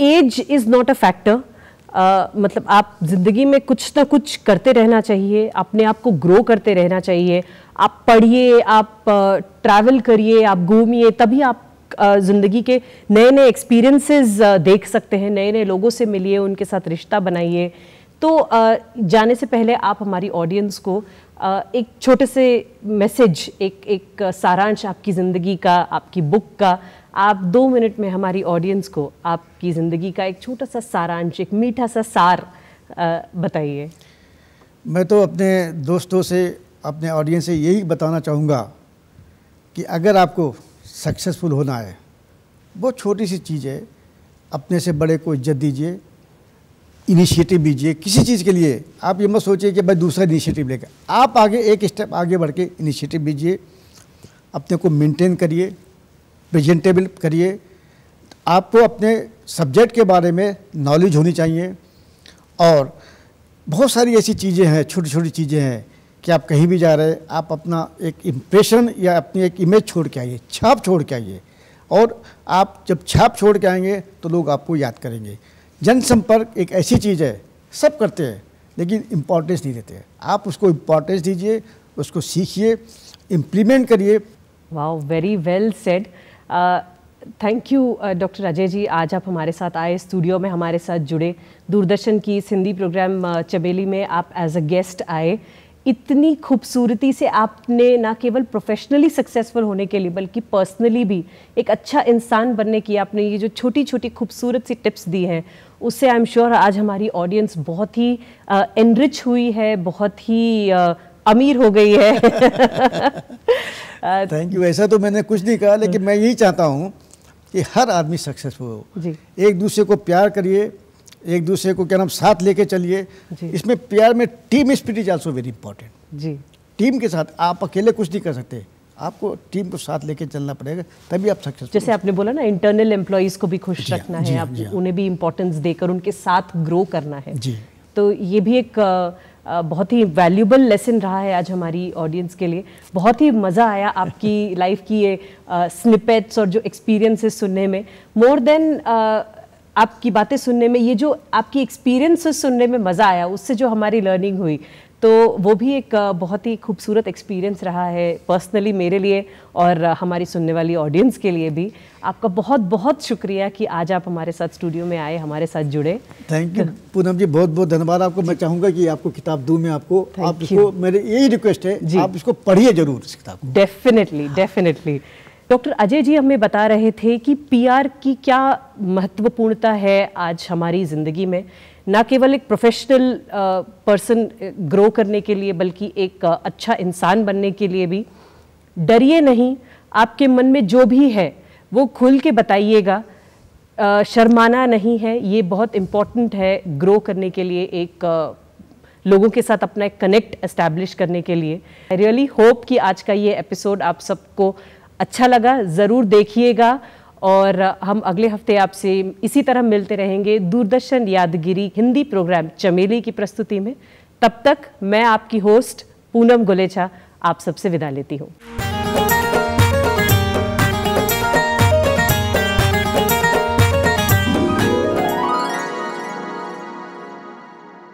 age is not a factor मतलब आप ज़िंदगी में कुछ ना कुछ करते रहना चाहिए अपने आप को ग्रो करते रहना चाहिए आप पढ़िए आप ट्रैवल करिए आप घूमिए तभी आप ज़िंदगी के नए नए एक्सपीरियंसेस देख सकते हैं नए नए लोगों से मिलिए उनके साथ रिश्ता बनाइए तो जाने से पहले आप हमारी ऑडियंस को एक छोटे से मैसेज एक एक सारांश आपकी ज़िंदगी का आपकी बुक का आप दो मिनट में हमारी ऑडियंस को आपकी ज़िंदगी का एक छोटा सा सारांश एक मीठा सा सार बताइए मैं तो अपने दोस्तों से अपने ऑडियंस से यही बताना चाहूँगा कि अगर आपको सक्सेसफुल होना है बहुत छोटी सी चीज़ है अपने से बड़े को इज्जत दीजिए इनिशिएटिव दीजिए किसी चीज़ के लिए आप ये मत सोचिए कि भाई दूसरा इनिशिएटिव लेकर आप आगे एक स्टेप आगे बढ़ के इनिशिएटिव दीजिए अपने को मेंटेन करिए प्रेजेंटेबल करिए आपको अपने सब्जेक्ट के बारे में नॉलेज होनी चाहिए और बहुत सारी ऐसी चीज़ें हैं छोटी छोटी चीज़ें हैं कि आप कहीं भी जा रहे हैं आप अपना एक इम्प्रेशन या अपनी एक इमेज छोड़ के आइए छाप छोड़ के आइए और आप जब छाप छोड़ के आएंगे तो लोग आपको याद करेंगे जनसंपर्क एक ऐसी चीज़ है सब करते हैं लेकिन इम्पोर्टेंस नहीं देते आप उसको इम्पोर्टेंस दीजिए उसको सीखिए इम्प्लीमेंट करिए wow very well said thank you doctor Ajay ji आज आप हमारे साथ आए स्टूडियो में हमारे साथ जुड़े दूरदर्शन की सिंधी प्रोग्राम uh, चबेली में आप एज अ गेस्ट आए इतनी खूबसूरती से आपने ना केवल प्रोफेशनली सक्सेसफुल होने के लिए बल्कि पर्सनली भी एक अच्छा इंसान बनने की आपने ये जो छोटी छोटी खूबसूरत सी टिप्स दी हैं उससे आई एम श्योर आज हमारी ऑडियंस बहुत ही एनरिच uh, हुई है बहुत ही uh, अमीर हो गई है थैंक यू ऐसा तो मैंने कुछ नहीं कहा लेकिन मैं यही चाहता हूँ कि हर आदमी सक्सेसफुल हो एक दूसरे को प्यार करिए एक दूसरे को क्या नाम साथ लेके चलिए इसमें प्यार में team spirit is also very important जी टीम के साथ आप अकेले कुछ नहीं कर सकते आपको टीम को साथ लेके चलना पड़ेगा तभी आप सक्सेस जैसे आपने बोला ना इंटरनल एम्प्लॉयज़ को भी खुश रखना है आप उन्हें भी इम्पोर्टेंस देकर उनके साथ ग्रो करना है जी तो ये भी एक बहुत ही वैल्यूबल लेसन रहा है आज हमारी ऑडियंस के लिए बहुत ही मज़ा आया आपकी लाइफ की ये स्निपेट्स और जो एक्सपीरियंसेस सुनने में मोर देन आपकी बातें सुनने में ये जो आपकी एक्सपीरियंस सुनने में मज़ा आया उससे जो हमारी लर्निंग हुई तो वो भी एक बहुत ही खूबसूरत एक्सपीरियंस रहा है पर्सनली मेरे लिए और हमारी सुनने वाली ऑडियंस के लिए भी आपका बहुत बहुत शुक्रिया कि आज आप हमारे साथ स्टूडियो में आए हमारे साथ जुड़े थैंक यू पूनम जी बहुत बहुत धन्यवाद आपको मैं चाहूँगा कि आपको किताब दूँ मैं आपको आप इसको मेरे यही रिक्वेस्ट है जी आप इसको पढ़िए जरूर इस किताब definitely definitely doctor Ajay ji हमें बता रहे थे कि पीआर की क्या महत्वपूर्णता है आज हमारी ज़िंदगी में ना केवल एक प्रोफेशनल पर्सन ग्रो करने के लिए बल्कि एक अच्छा इंसान बनने के लिए भी डरिए नहीं आपके मन में जो भी है वो खुल के बताइएगा शर्माना नहीं है ये बहुत इम्पॉर्टेंट है ग्रो करने के लिए एक लोगों के साथ अपना एक कनेक्ट एस्टैब्लिश करने के लिए आई रियली होप कि आज का ये एपिसोड आप सबको अच्छा लगा ज़रूर देखिएगा और हम अगले हफ्ते आपसे इसी तरह मिलते रहेंगे दूरदर्शन यादगिरी हिंदी प्रोग्राम चमेली की प्रस्तुति में तब तक मैं आपकी होस्ट पूनम गुलेचा आप सबसे विदा लेती हूँ